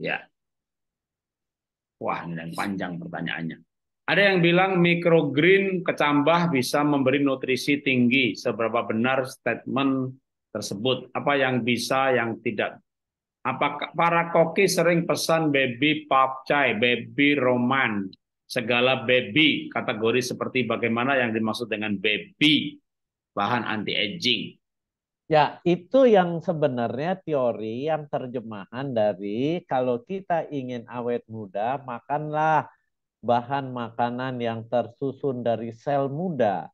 Ya. Wah, ini panjang pertanyaannya. Ada yang bilang microgreen kecambah bisa memberi nutrisi tinggi. Seberapa benar statement tersebut? Apa yang bisa, yang tidak? Apakah para koki sering pesan baby papcai, baby roman, segala baby kategori seperti bagaimana yang dimaksud dengan baby bahan anti aging. Ya, itu yang sebenarnya teori yang terjemahan dari kalau kita ingin awet muda, makanlah bahan makanan yang tersusun dari sel muda.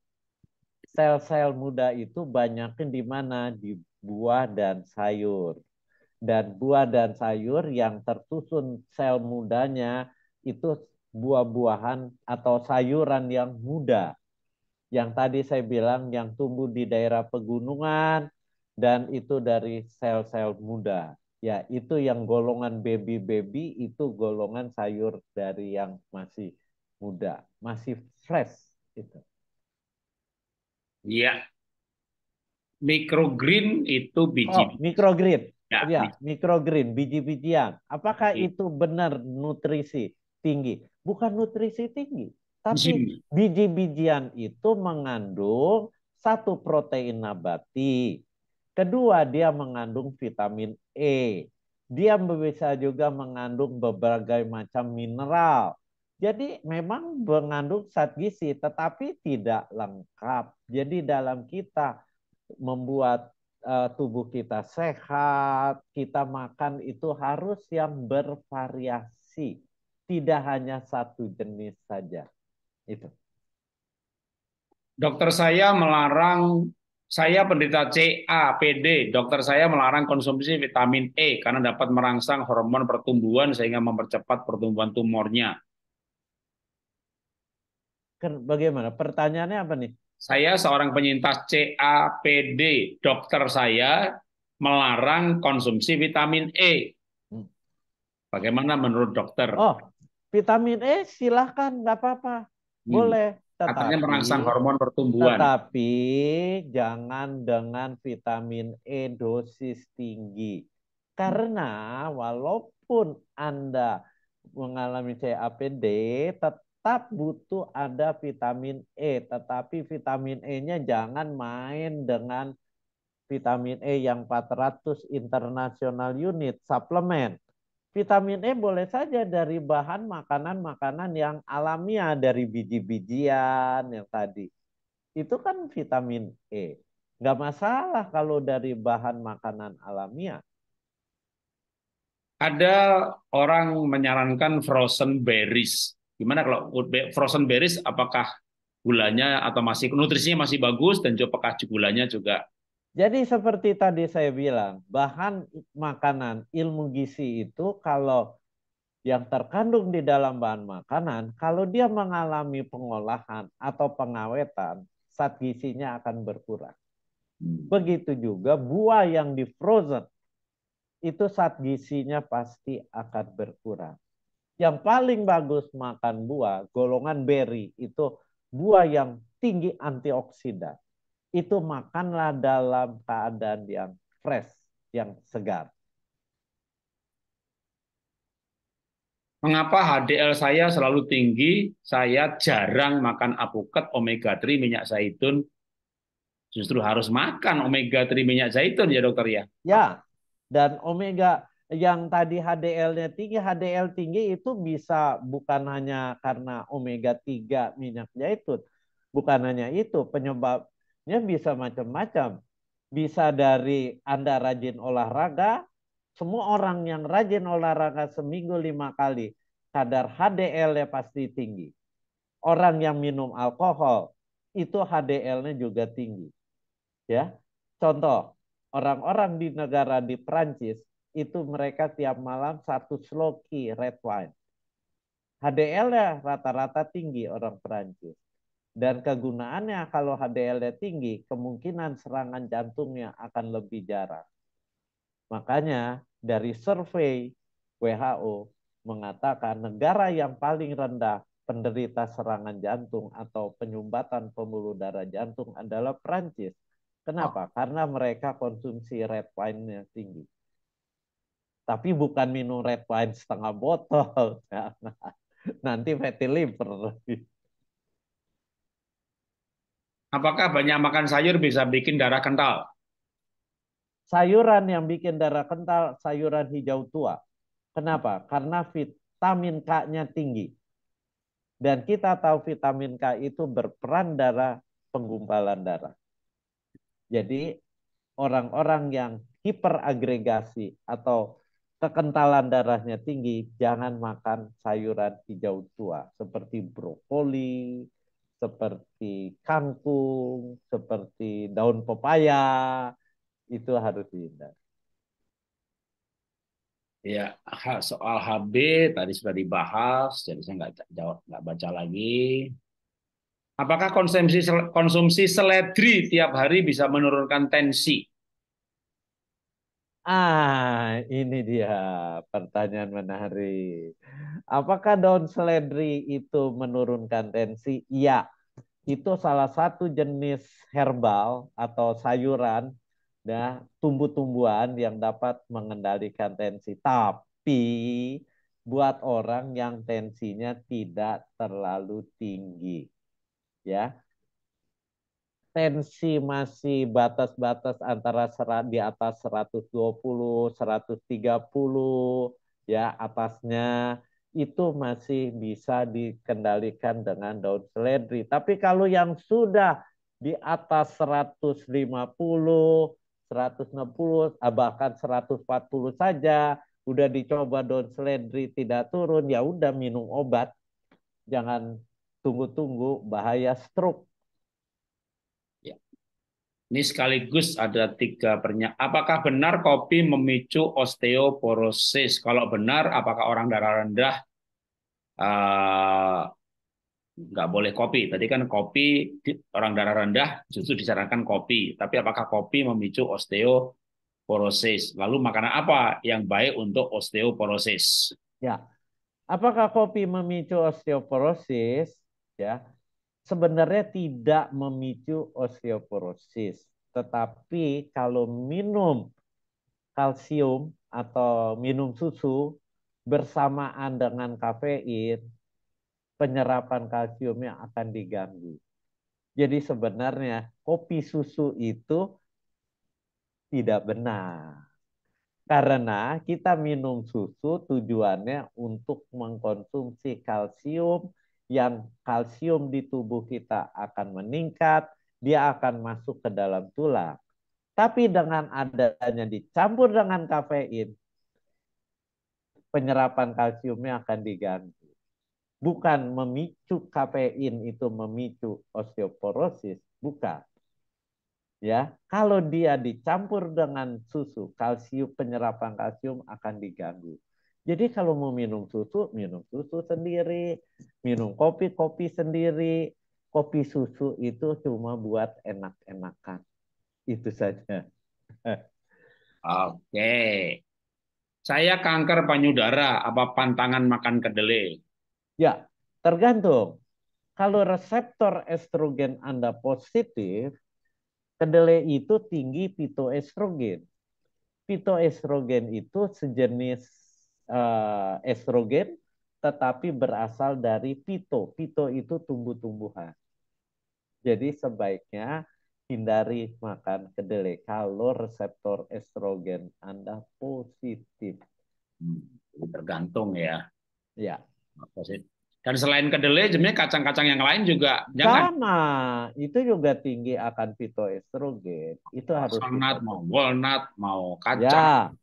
Sel-sel muda itu banyaknya di mana? Di buah dan sayur. Dan buah dan sayur yang tersusun sel mudanya itu buah-buahan atau sayuran yang muda. Yang tadi saya bilang yang tumbuh di daerah pegunungan dan itu dari sel-sel muda. Ya, itu yang golongan baby-baby itu golongan sayur dari yang masih muda, masih fresh itu. Iya. Microgreen itu biji. Oh, microgreen. Ya, ya microgreen, biji-bijian. Apakah iya. itu benar nutrisi? tinggi. Bukan nutrisi tinggi, tapi biji-bijian itu mengandung satu protein nabati. Kedua, dia mengandung vitamin E. Dia bisa juga mengandung berbagai macam mineral. Jadi memang mengandung zat gizi tetapi tidak lengkap. Jadi dalam kita membuat uh, tubuh kita sehat, kita makan itu harus yang bervariasi tidak hanya satu jenis saja. Itu. Dokter saya melarang saya penderita CAPD. Dokter saya melarang konsumsi vitamin E karena dapat merangsang hormon pertumbuhan sehingga mempercepat pertumbuhan tumornya. Bagaimana? Pertanyaannya apa nih? Saya seorang penyintas CAPD. Dokter saya melarang konsumsi vitamin E. Hmm. Bagaimana menurut dokter? Oh, Vitamin E silahkan nggak apa-apa, hmm. boleh. Tetapi, Katanya merangsang hormon pertumbuhan. Tetapi jangan dengan vitamin E dosis tinggi. Karena walaupun Anda mengalami CAPD, tetap butuh ada vitamin E. Tetapi vitamin E-nya jangan main dengan vitamin E yang 400 international unit suplemen vitamin E boleh saja dari bahan makanan-makanan yang alamiah dari biji-bijian yang tadi. Itu kan vitamin E. Nggak masalah kalau dari bahan makanan alamiah. Ada orang menyarankan frozen berries. Gimana kalau frozen berries apakah gulanya atau masih nutrisinya masih bagus dan apakah gulanya juga jadi seperti tadi saya bilang, bahan makanan, ilmu gizi itu kalau yang terkandung di dalam bahan makanan, kalau dia mengalami pengolahan atau pengawetan, zat gizinya akan berkurang. Hmm. Begitu juga buah yang di frozen, itu zat gizinya pasti akan berkurang. Yang paling bagus makan buah, golongan berry, itu buah yang tinggi antioksidan itu makanlah dalam keadaan yang fresh, yang segar. Mengapa HDL saya selalu tinggi? Saya jarang makan apokat, omega 3, minyak zaitun. Justru harus makan omega 3 minyak zaitun ya dokter ya. Ya. Dan omega yang tadi HDL-nya tinggi, HDL tinggi itu bisa bukan hanya karena omega 3 minyak zaitun. Bukan hanya itu, penyebab Ya bisa macam-macam. Bisa dari Anda rajin olahraga, semua orang yang rajin olahraga seminggu lima kali, kadar HDL-nya pasti tinggi. Orang yang minum alkohol, itu HDL-nya juga tinggi. Ya, Contoh, orang-orang di negara di Prancis itu mereka tiap malam satu sloki red wine. HDL-nya rata-rata tinggi orang Prancis. Dan kegunaannya kalau hdl tinggi, kemungkinan serangan jantungnya akan lebih jarang. Makanya dari survei WHO mengatakan negara yang paling rendah penderita serangan jantung atau penyumbatan pembuluh darah jantung adalah Prancis. Kenapa? Oh. Karena mereka konsumsi red wine-nya tinggi. Tapi bukan minum red wine setengah botol. Nanti fatty liver. Apakah banyak makan sayur bisa bikin darah kental? Sayuran yang bikin darah kental, sayuran hijau tua. Kenapa? Karena vitamin K-nya tinggi. Dan kita tahu vitamin K itu berperan darah penggumpalan darah. Jadi orang-orang yang hiperagregasi atau kekentalan darahnya tinggi, jangan makan sayuran hijau tua seperti brokoli, seperti kangkung, seperti daun pepaya, itu harus dihindari. Ya, soal HB tadi sudah dibahas, jadi saya nggak jawab, nggak baca lagi. Apakah konsumsi konsumsi seledri tiap hari bisa menurunkan tensi? Ah, ini dia pertanyaan menarik. Apakah daun seledri itu menurunkan tensi? Iya, itu salah satu jenis herbal atau sayuran ya, tumbuh-tumbuhan yang dapat mengendalikan tensi. Tapi buat orang yang tensinya tidak terlalu tinggi. Ya, tensi masih batas-batas antara serat di atas 120, 130 ya atasnya itu masih bisa dikendalikan dengan daun seledri. Tapi kalau yang sudah di atas 150, 160, bahkan 140 saja, udah dicoba daun seledri tidak turun, ya udah minum obat. Jangan tunggu-tunggu bahaya stroke ini sekaligus ada tiga pernyataan. Apakah benar kopi memicu osteoporosis? Kalau benar, apakah orang darah rendah uh, nggak boleh kopi? Tadi kan kopi orang darah rendah justru disarankan kopi. Tapi apakah kopi memicu osteoporosis? Lalu makanan apa yang baik untuk osteoporosis? Ya, apakah kopi memicu osteoporosis? Ya, sebenarnya tidak memicu osteoporosis. Tetapi kalau minum kalsium atau minum susu bersamaan dengan kafein, penyerapan kalsiumnya akan diganggu. Jadi sebenarnya kopi susu itu tidak benar. Karena kita minum susu tujuannya untuk mengkonsumsi kalsium yang kalsium di tubuh kita akan meningkat, dia akan masuk ke dalam tulang. Tapi dengan adanya dicampur dengan kafein, penyerapan kalsiumnya akan diganggu. Bukan memicu kafein itu memicu osteoporosis, bukan. Ya, kalau dia dicampur dengan susu, kalsium penyerapan kalsium akan diganggu. Jadi kalau mau minum susu, minum susu sendiri, minum kopi, kopi sendiri. Kopi susu itu cuma buat enak-enakan. Itu saja. Oke. Saya kanker payudara, apa pantangan makan kedelai? Ya, tergantung. Kalau reseptor estrogen Anda positif, kedelai itu tinggi pitoestrogen. Pitoestrogen itu sejenis uh, estrogen tetapi berasal dari pito. Pito itu tumbuh-tumbuhan. Jadi sebaiknya hindari makan kedelai kalau reseptor estrogen Anda positif. Hmm, tergantung ya. Ya. Dan selain kedelai, sebenarnya kacang-kacang yang lain juga jangan. Sama, itu juga tinggi akan fitoestrogen. Itu harus. Walnut, mau walnut, mau kacang. Ya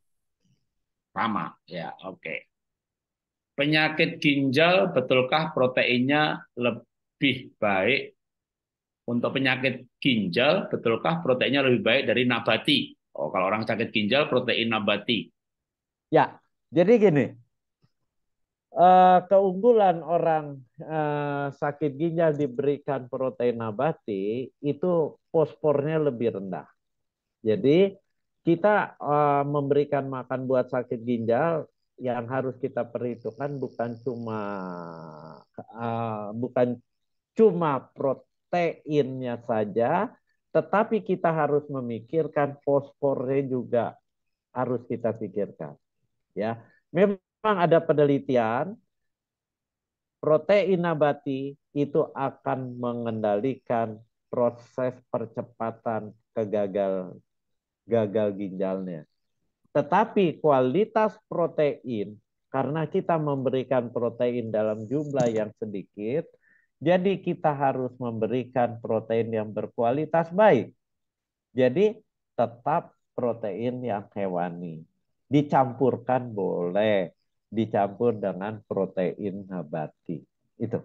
sama, ya oke. Penyakit ginjal, betulkah proteinnya lebih baik? Untuk penyakit ginjal, betulkah proteinnya lebih baik dari nabati? Oh, kalau orang sakit ginjal, protein nabati. Ya, jadi gini, eh, keunggulan orang eh, sakit ginjal diberikan protein nabati itu fosfornya lebih rendah. Jadi kita uh, memberikan makan buat sakit ginjal yang harus kita perhitungkan bukan cuma uh, bukan cuma proteinnya saja, tetapi kita harus memikirkan fosfornya juga harus kita pikirkan. Ya, memang ada penelitian protein nabati itu akan mengendalikan proses percepatan kegagalan gagal ginjalnya. Tetapi kualitas protein karena kita memberikan protein dalam jumlah yang sedikit, jadi kita harus memberikan protein yang berkualitas baik. Jadi tetap protein yang hewani. Dicampurkan boleh, dicampur dengan protein nabati. Itu.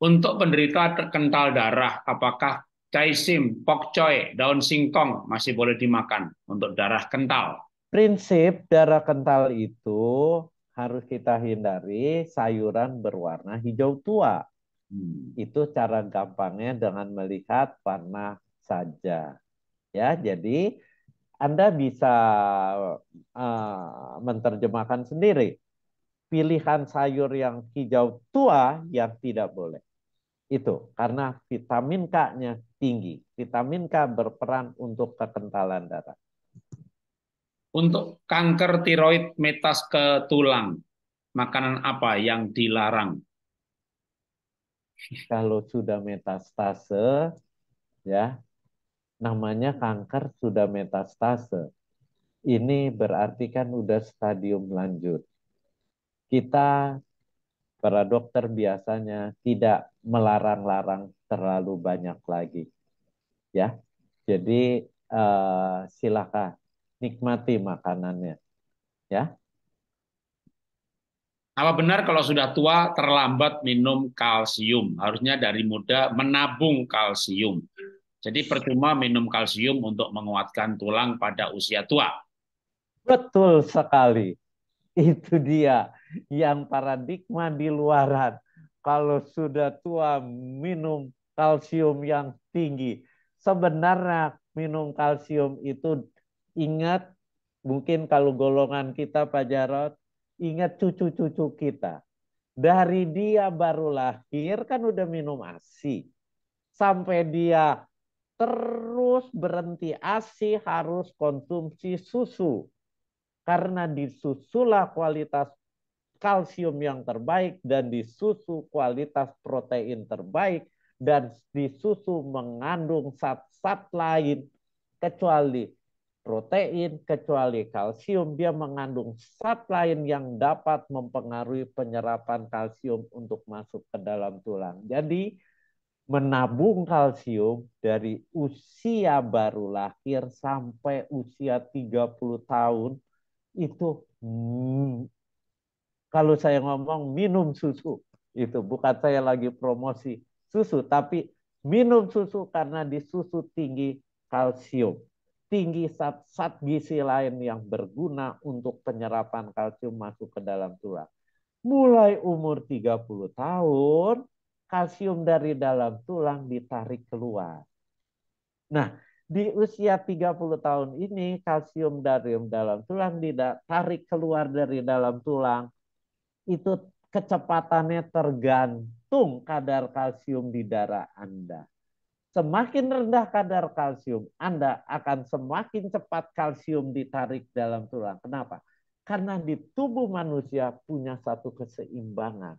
Untuk penderita terkental darah, apakah caisim, pokcoy, daun singkong masih boleh dimakan untuk darah kental. Prinsip darah kental itu harus kita hindari sayuran berwarna hijau tua. Hmm. Itu cara gampangnya dengan melihat warna saja. Ya, jadi Anda bisa uh, menerjemahkan sendiri pilihan sayur yang hijau tua yang tidak boleh. Itu karena vitamin K-nya tinggi. Vitamin K berperan untuk kekentalan darah. Untuk kanker tiroid metas ke tulang, makanan apa yang dilarang? Kalau sudah metastase, ya namanya kanker sudah metastase. Ini berarti kan udah stadium lanjut. Kita para dokter biasanya tidak melarang-larang terlalu banyak lagi ya. Jadi uh, eh, silakan nikmati makanannya, ya. Apa benar kalau sudah tua terlambat minum kalsium? Harusnya dari muda menabung kalsium. Jadi percuma minum kalsium untuk menguatkan tulang pada usia tua. Betul sekali. Itu dia yang paradigma di luaran. Kalau sudah tua minum kalsium yang tinggi, sebenarnya minum kalsium itu ingat mungkin kalau golongan kita Pak Jarot, ingat cucu-cucu kita. Dari dia baru lahir kan udah minum ASI. Sampai dia terus berhenti ASI harus konsumsi susu. Karena di susulah kualitas kalsium yang terbaik dan di susu kualitas protein terbaik dan di susu mengandung zat-zat lain kecuali protein, kecuali kalsium, dia mengandung zat lain yang dapat mempengaruhi penyerapan kalsium untuk masuk ke dalam tulang. Jadi menabung kalsium dari usia baru lahir sampai usia 30 tahun itu hmm, kalau saya ngomong minum susu itu bukan saya lagi promosi susu, tapi minum susu karena di susu tinggi kalsium. Tinggi zat-zat gizi lain yang berguna untuk penyerapan kalsium masuk ke dalam tulang. Mulai umur 30 tahun, kalsium dari dalam tulang ditarik keluar. Nah, di usia 30 tahun ini kalsium dari dalam tulang ditarik keluar dari dalam tulang itu kecepatannya tergantung tergantung kadar kalsium di darah Anda. Semakin rendah kadar kalsium, Anda akan semakin cepat kalsium ditarik dalam tulang. Kenapa? Karena di tubuh manusia punya satu keseimbangan.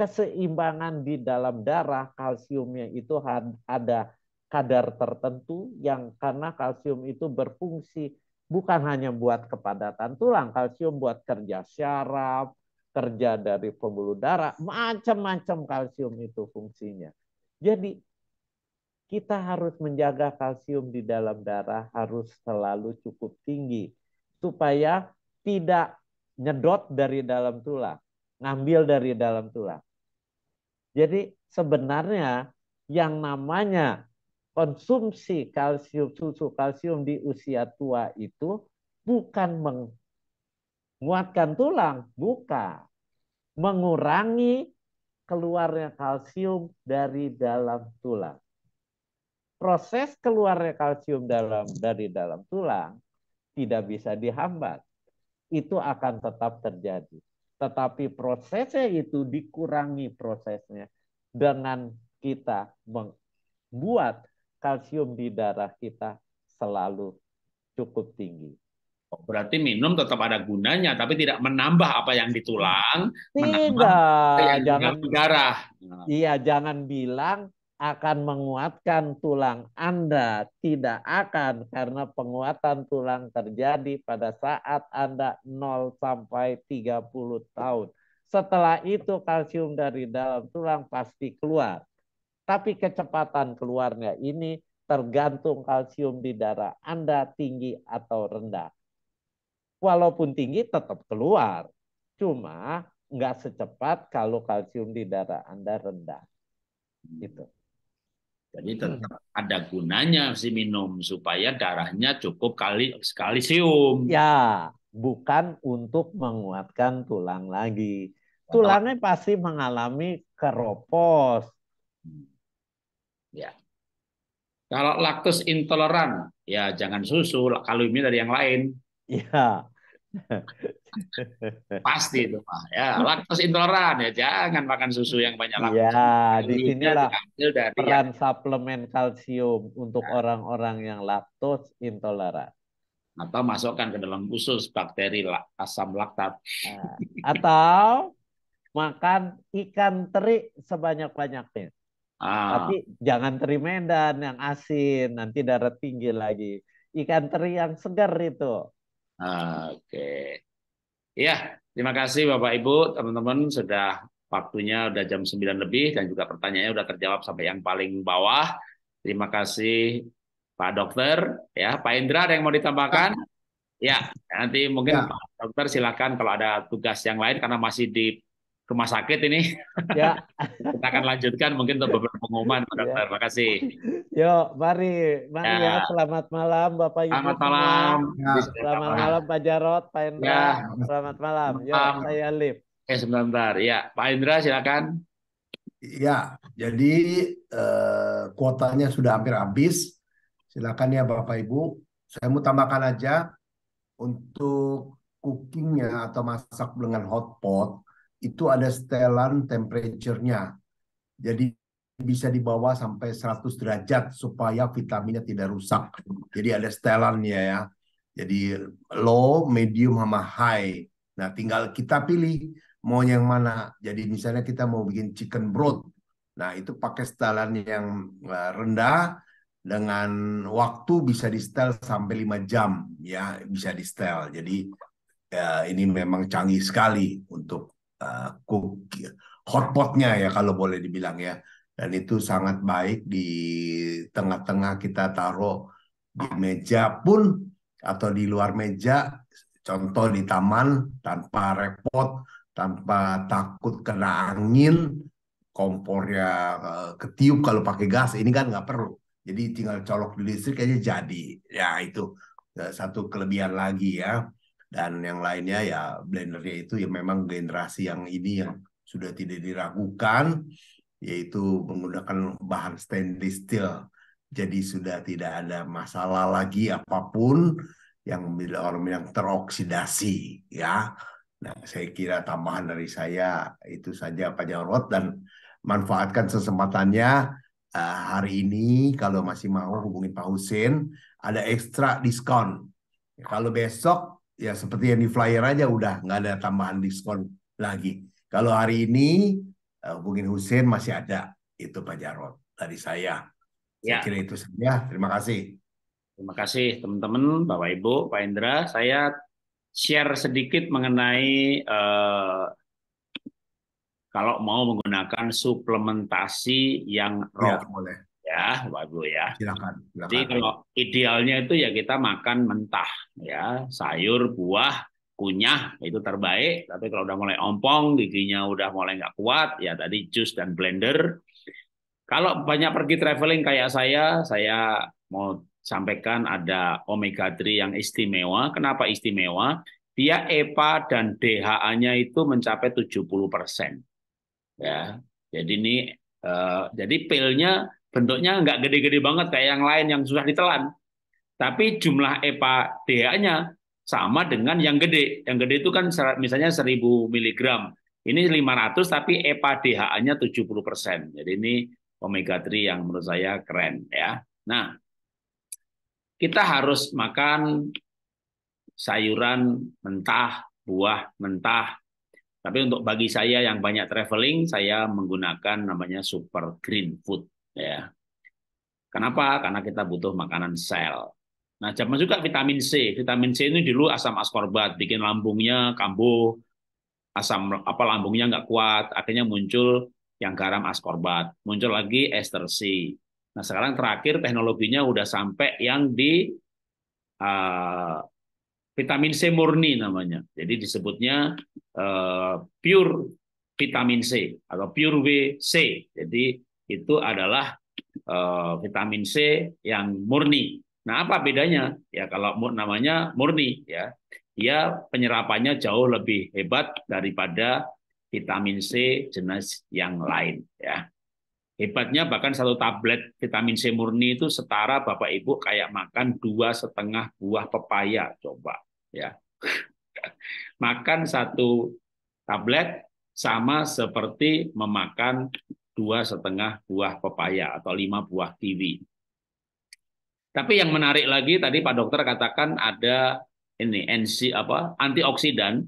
Keseimbangan di dalam darah kalsiumnya itu ada kadar tertentu yang karena kalsium itu berfungsi bukan hanya buat kepadatan tulang, kalsium buat kerja syaraf, kerja dari pembuluh darah, macam-macam kalsium itu fungsinya. Jadi kita harus menjaga kalsium di dalam darah harus selalu cukup tinggi supaya tidak nyedot dari dalam tulang, ngambil dari dalam tulang. Jadi sebenarnya yang namanya konsumsi kalsium susu kalsium di usia tua itu bukan meng Menguatkan tulang? buka, Mengurangi keluarnya kalsium dari dalam tulang. Proses keluarnya kalsium dalam dari dalam tulang tidak bisa dihambat. Itu akan tetap terjadi. Tetapi prosesnya itu dikurangi prosesnya dengan kita membuat kalsium di darah kita selalu cukup tinggi. Berarti minum tetap ada gunanya, tapi tidak menambah apa yang ditulang, tidak. jangan darah. Nah. Iya, jangan bilang akan menguatkan tulang Anda, tidak akan karena penguatan tulang terjadi pada saat Anda 0 sampai 30 tahun. Setelah itu kalsium dari dalam tulang pasti keluar. Tapi kecepatan keluarnya ini tergantung kalsium di darah Anda tinggi atau rendah walaupun tinggi tetap keluar. Cuma nggak secepat kalau kalsium di darah Anda rendah. Gitu. Jadi tetap ada gunanya si minum supaya darahnya cukup kali kalsium. Ya, bukan untuk menguatkan tulang lagi. Tulangnya pasti mengalami keropos. Ya. Kalau laktus intoleran, ya jangan susu, ini dari yang lain. Ya, Pasti itu Pak. Ya, laktos intoleran ya jangan makan susu yang banyak iya, laktos. Ya, di sini dari peran yang... suplemen kalsium untuk ya. orang-orang ya. yang laktos intoleran. Atau masukkan ke dalam usus bakteri asam laktat. Nah, atau makan ikan teri sebanyak-banyaknya. Ah. Tapi jangan teri Medan yang asin, nanti darah tinggi lagi. Ikan teri yang segar itu Oke. Ya, terima kasih Bapak Ibu, teman-teman sudah waktunya sudah jam 9 lebih dan juga pertanyaannya sudah terjawab sampai yang paling bawah. Terima kasih Pak Dokter, ya Pak Indra ada yang mau ditambahkan? Ya, nanti mungkin ya. Pak Dokter silakan kalau ada tugas yang lain karena masih di rumah sakit ini. Ya. Kita akan lanjutkan mungkin untuk beberapa pengumuman, Pak Dokter. Ya. Terima kasih. Yuk, mari. Mari ya. ya. Selamat malam, Bapak Ibu. Selamat malam. Ya. Selamat ya. malam, Pak Jarot, Pak Indra. Ya. Selamat malam. Yo, saya Alif. Eh, sebentar, Ya, Pak Indra, silakan. Ya, jadi eh, kuotanya sudah hampir habis. Silakan ya, Bapak Ibu. Saya mau tambahkan aja untuk cookingnya atau masak dengan hotpot itu ada setelan temperature-nya. Jadi bisa dibawa sampai 100 derajat supaya vitaminnya tidak rusak. Jadi ada setelannya ya. Jadi low, medium, sama high. Nah tinggal kita pilih mau yang mana. Jadi misalnya kita mau bikin chicken broth. Nah itu pakai setelan yang eh, rendah dengan waktu bisa di setel sampai 5 jam ya bisa di setel. Jadi ya, ini memang canggih sekali untuk Eh, cookie hotpotnya ya kalau boleh dibilang ya dan itu sangat baik di tengah-tengah kita taruh di meja pun atau di luar meja contoh di taman tanpa repot tanpa takut kena angin kompornya uh, eh, ketiup kalau pakai gas ini kan nggak perlu jadi tinggal colok di listrik aja jadi ya itu eh, satu kelebihan lagi ya dan yang lainnya hmm. ya blendernya itu ya memang generasi yang ini yang sudah tidak diragukan yaitu menggunakan bahan stainless steel jadi sudah tidak ada masalah lagi apapun yang bila orang yang teroksidasi ya nah saya kira tambahan dari saya itu saja Pak Jarot dan manfaatkan kesempatannya uh, hari ini kalau masih mau hubungi Pak Husin ada ekstra diskon kalau besok ya seperti yang di flyer aja udah nggak ada tambahan diskon lagi. Kalau hari ini eh, hubungin Husin masih ada itu Pak Jarot dari saya. Ya. kira itu saja. Terima kasih. Terima kasih teman-teman, Bapak Ibu, Pak Indra. Saya share sedikit mengenai uh, kalau mau menggunakan suplementasi yang Ya, boleh ya Bapak Ibu ya. Silakan. silakan. Jadi kalau idealnya itu ya kita makan mentah ya sayur buah kunyah itu terbaik tapi kalau udah mulai ompong giginya udah mulai nggak kuat ya tadi jus dan blender kalau banyak pergi traveling kayak saya saya mau sampaikan ada omega 3 yang istimewa kenapa istimewa dia EPA dan DHA-nya itu mencapai 70 ya jadi ini Uh, jadi pilnya bentuknya nggak gede-gede banget kayak yang lain yang susah ditelan. Tapi jumlah EPA DHA-nya sama dengan yang gede. Yang gede itu kan misalnya 1000 mg. Ini 500 tapi EPA DHA-nya 70%. Jadi ini omega 3 yang menurut saya keren ya. Nah, kita harus makan sayuran mentah, buah mentah. Tapi untuk bagi saya yang banyak traveling, saya menggunakan namanya super green food Ya. Kenapa? Karena kita butuh makanan sel. Nah, zaman juga vitamin C. Vitamin C ini dulu asam askorbat, bikin lambungnya kambuh, asam apa lambungnya nggak kuat, akhirnya muncul yang garam askorbat, muncul lagi ester C. Nah, sekarang terakhir teknologinya udah sampai yang di uh, vitamin C murni namanya. Jadi disebutnya uh, pure vitamin C atau pure WC. Jadi itu adalah eh, vitamin C yang murni. Nah, apa bedanya? Ya kalau mur, namanya murni ya, dia penyerapannya jauh lebih hebat daripada vitamin C jenis yang lain ya. Hebatnya bahkan satu tablet vitamin C murni itu setara Bapak Ibu kayak makan dua setengah buah pepaya coba ya. makan satu tablet sama seperti memakan dua setengah buah pepaya atau lima buah kiwi. Tapi yang menarik lagi tadi Pak Dokter katakan ada ini NC apa antioksidan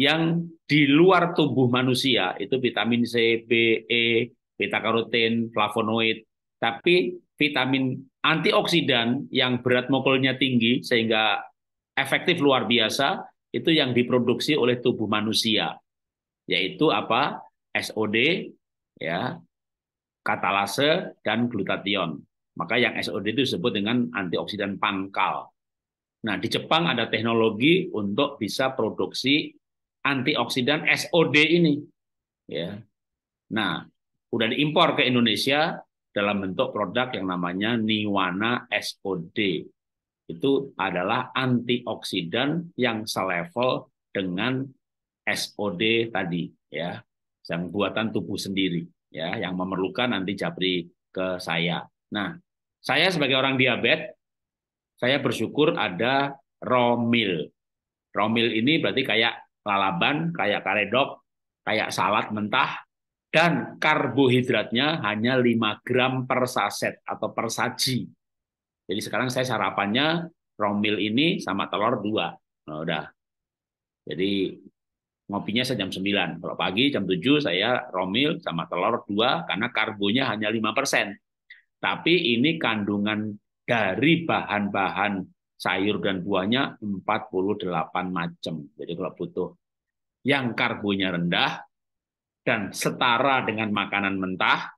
yang di luar tubuh manusia itu vitamin C, B, E, beta karoten, flavonoid, tapi vitamin antioksidan yang berat molekulnya tinggi sehingga efektif luar biasa itu yang diproduksi oleh tubuh manusia yaitu apa SOD, ya katalase dan glutathione. Maka yang SOD itu disebut dengan antioksidan pangkal. Nah, di Jepang ada teknologi untuk bisa produksi antioksidan SOD ini. Ya. Nah, udah diimpor ke Indonesia dalam bentuk produk yang namanya Niwana SOD. Itu adalah antioksidan yang selevel dengan SOD tadi, ya yang buatan tubuh sendiri ya yang memerlukan nanti japri ke saya. Nah, saya sebagai orang diabetes saya bersyukur ada romil. Romil ini berarti kayak lalaban, kayak karedok, kayak salad mentah dan karbohidratnya hanya 5 gram per saset atau per saji. Jadi sekarang saya sarapannya romil ini sama telur dua. Nah, udah. Jadi ngopinya saya jam 9. Kalau pagi jam 7 saya romil sama telur dua karena karbonya hanya 5%. Tapi ini kandungan dari bahan-bahan sayur dan buahnya 48 macam. Jadi kalau butuh yang karbonya rendah dan setara dengan makanan mentah,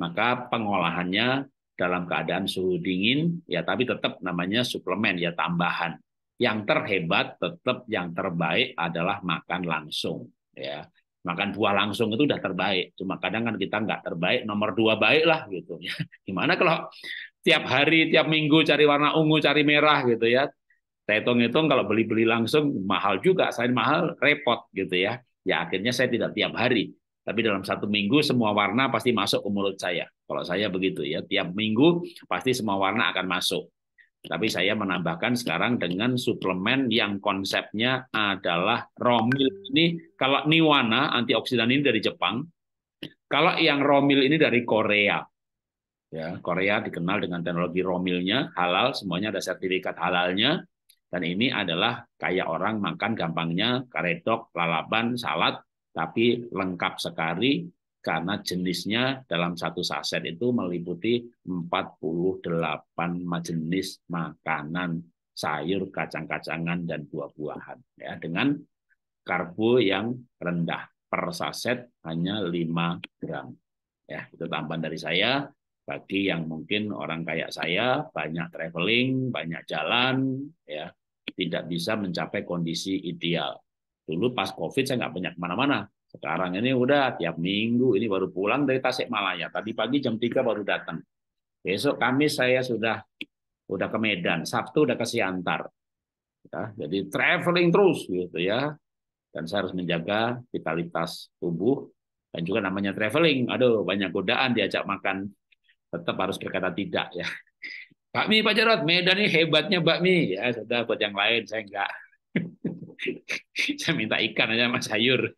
maka pengolahannya dalam keadaan suhu dingin ya tapi tetap namanya suplemen ya tambahan yang terhebat tetap yang terbaik adalah makan langsung ya makan buah langsung itu udah terbaik cuma kadang kan kita nggak terbaik nomor dua baik lah gitu ya gimana kalau tiap hari tiap minggu cari warna ungu cari merah gitu ya saya hitung kalau beli-beli langsung mahal juga saya mahal repot gitu ya ya akhirnya saya tidak tiap hari tapi dalam satu minggu semua warna pasti masuk ke mulut saya kalau saya begitu ya tiap minggu pasti semua warna akan masuk tapi saya menambahkan sekarang dengan suplemen yang konsepnya adalah romil ini kalau niwana antioksidan ini dari Jepang, kalau yang romil ini dari Korea. Ya, Korea dikenal dengan teknologi romilnya halal, semuanya ada sertifikat halalnya dan ini adalah kayak orang makan gampangnya karedok, lalapan, salad tapi lengkap sekali karena jenisnya dalam satu saset itu meliputi 48 jenis makanan sayur, kacang-kacangan, dan buah-buahan. Ya, dengan karbo yang rendah per saset hanya 5 gram. Ya, itu tambahan dari saya. Bagi yang mungkin orang kayak saya banyak traveling, banyak jalan, ya tidak bisa mencapai kondisi ideal. Dulu pas COVID saya nggak banyak kemana-mana. Sekarang ini udah tiap minggu ini baru pulang dari Tasikmalaya. Tadi pagi jam 3 baru datang. Besok Kamis saya sudah udah ke Medan, Sabtu udah ke Siantar. Ya, jadi traveling terus gitu ya. Dan saya harus menjaga vitalitas tubuh dan juga namanya traveling. Aduh, banyak godaan diajak makan. Tetap harus berkata tidak ya. Bakmi Pak Jarot, Medan ini hebatnya bakmi. Ya sudah buat yang lain saya enggak. saya minta ikan aja sama sayur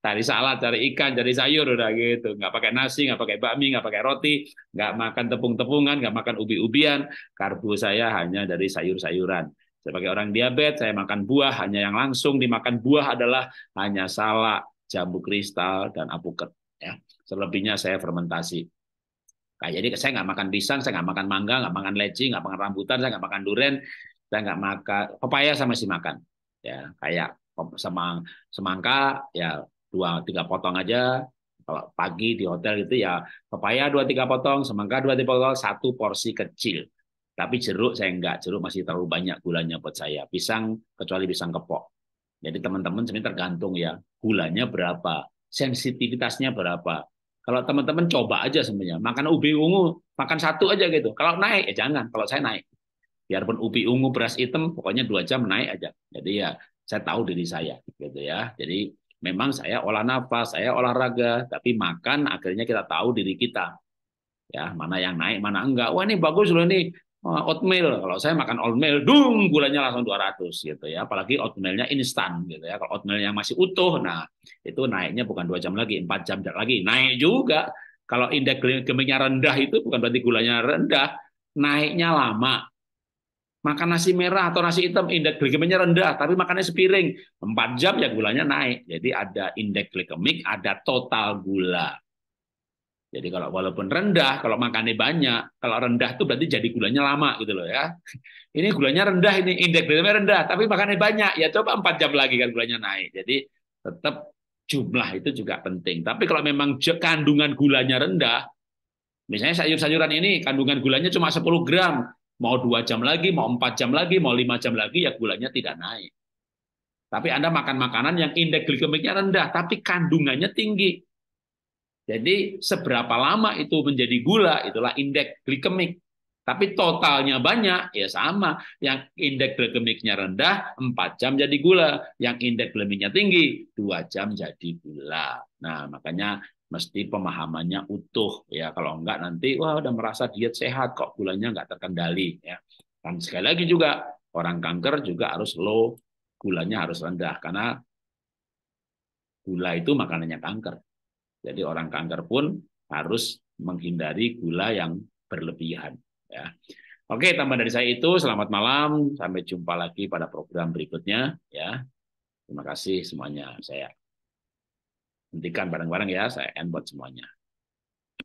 cari salad, cari ikan, cari sayur udah gitu. Nggak pakai nasi, nggak pakai bakmi, nggak pakai roti, nggak makan tepung-tepungan, nggak makan ubi-ubian. Karbo saya hanya dari sayur-sayuran. Sebagai orang diabetes, saya makan buah hanya yang langsung dimakan buah adalah hanya salak, jambu kristal dan apuket. Ya. Selebihnya saya fermentasi. Nah, jadi saya nggak makan pisang, saya nggak makan mangga, nggak makan leci, nggak makan rambutan, saya nggak makan duren, saya nggak makan pepaya sama sih makan. Ya, kayak semang semangka ya dua tiga potong aja kalau pagi di hotel itu ya pepaya dua tiga potong semangka dua tiga potong satu porsi kecil tapi jeruk saya enggak jeruk masih terlalu banyak gulanya buat saya pisang kecuali pisang kepok jadi teman-teman sebenarnya tergantung ya gulanya berapa sensitivitasnya berapa kalau teman-teman coba aja sebenarnya makan ubi ungu makan satu aja gitu kalau naik ya jangan kalau saya naik biarpun ubi ungu beras hitam pokoknya dua jam naik aja jadi ya saya tahu diri saya gitu ya jadi memang saya olah nafas saya olahraga tapi makan akhirnya kita tahu diri kita ya mana yang naik mana enggak wah ini bagus loh ini eh, oatmeal kalau saya makan oatmeal dung gulanya langsung 200 gitu ya apalagi oatmealnya instan gitu ya kalau oatmeal yang masih utuh nah itu naiknya bukan dua jam lagi empat jam lagi naik juga kalau indeks glikemiknya rendah itu bukan berarti gulanya rendah naiknya lama Makan nasi merah atau nasi hitam indeks glikemiknya rendah, tapi makannya sepiring. empat jam ya gulanya naik. Jadi ada indeks glikemik, ada total gula. Jadi kalau walaupun rendah, kalau makannya banyak, kalau rendah tuh berarti jadi gulanya lama gitu loh ya. Ini gulanya rendah, ini indeks glikemiknya rendah, tapi makannya banyak. Ya coba empat jam lagi kan gulanya naik. Jadi tetap jumlah itu juga penting. Tapi kalau memang kandungan gulanya rendah, Misalnya sayur-sayuran ini kandungan gulanya cuma 10 gram, Mau dua jam lagi, mau empat jam lagi, mau lima jam lagi, ya gulanya tidak naik. Tapi Anda makan makanan yang indeks glikemiknya rendah, tapi kandungannya tinggi. Jadi seberapa lama itu menjadi gula, itulah indeks glikemik. Tapi totalnya banyak, ya sama. Yang indeks glikemiknya rendah, 4 jam jadi gula. Yang indeks glikemiknya tinggi, 2 jam jadi gula. Nah, makanya mesti pemahamannya utuh ya kalau enggak nanti wah udah merasa diet sehat kok gulanya enggak terkendali ya dan sekali lagi juga orang kanker juga harus low gulanya harus rendah karena gula itu makanannya kanker jadi orang kanker pun harus menghindari gula yang berlebihan ya oke tambah dari saya itu selamat malam sampai jumpa lagi pada program berikutnya ya terima kasih semuanya saya hentikan barang-barang ya saya end buat semuanya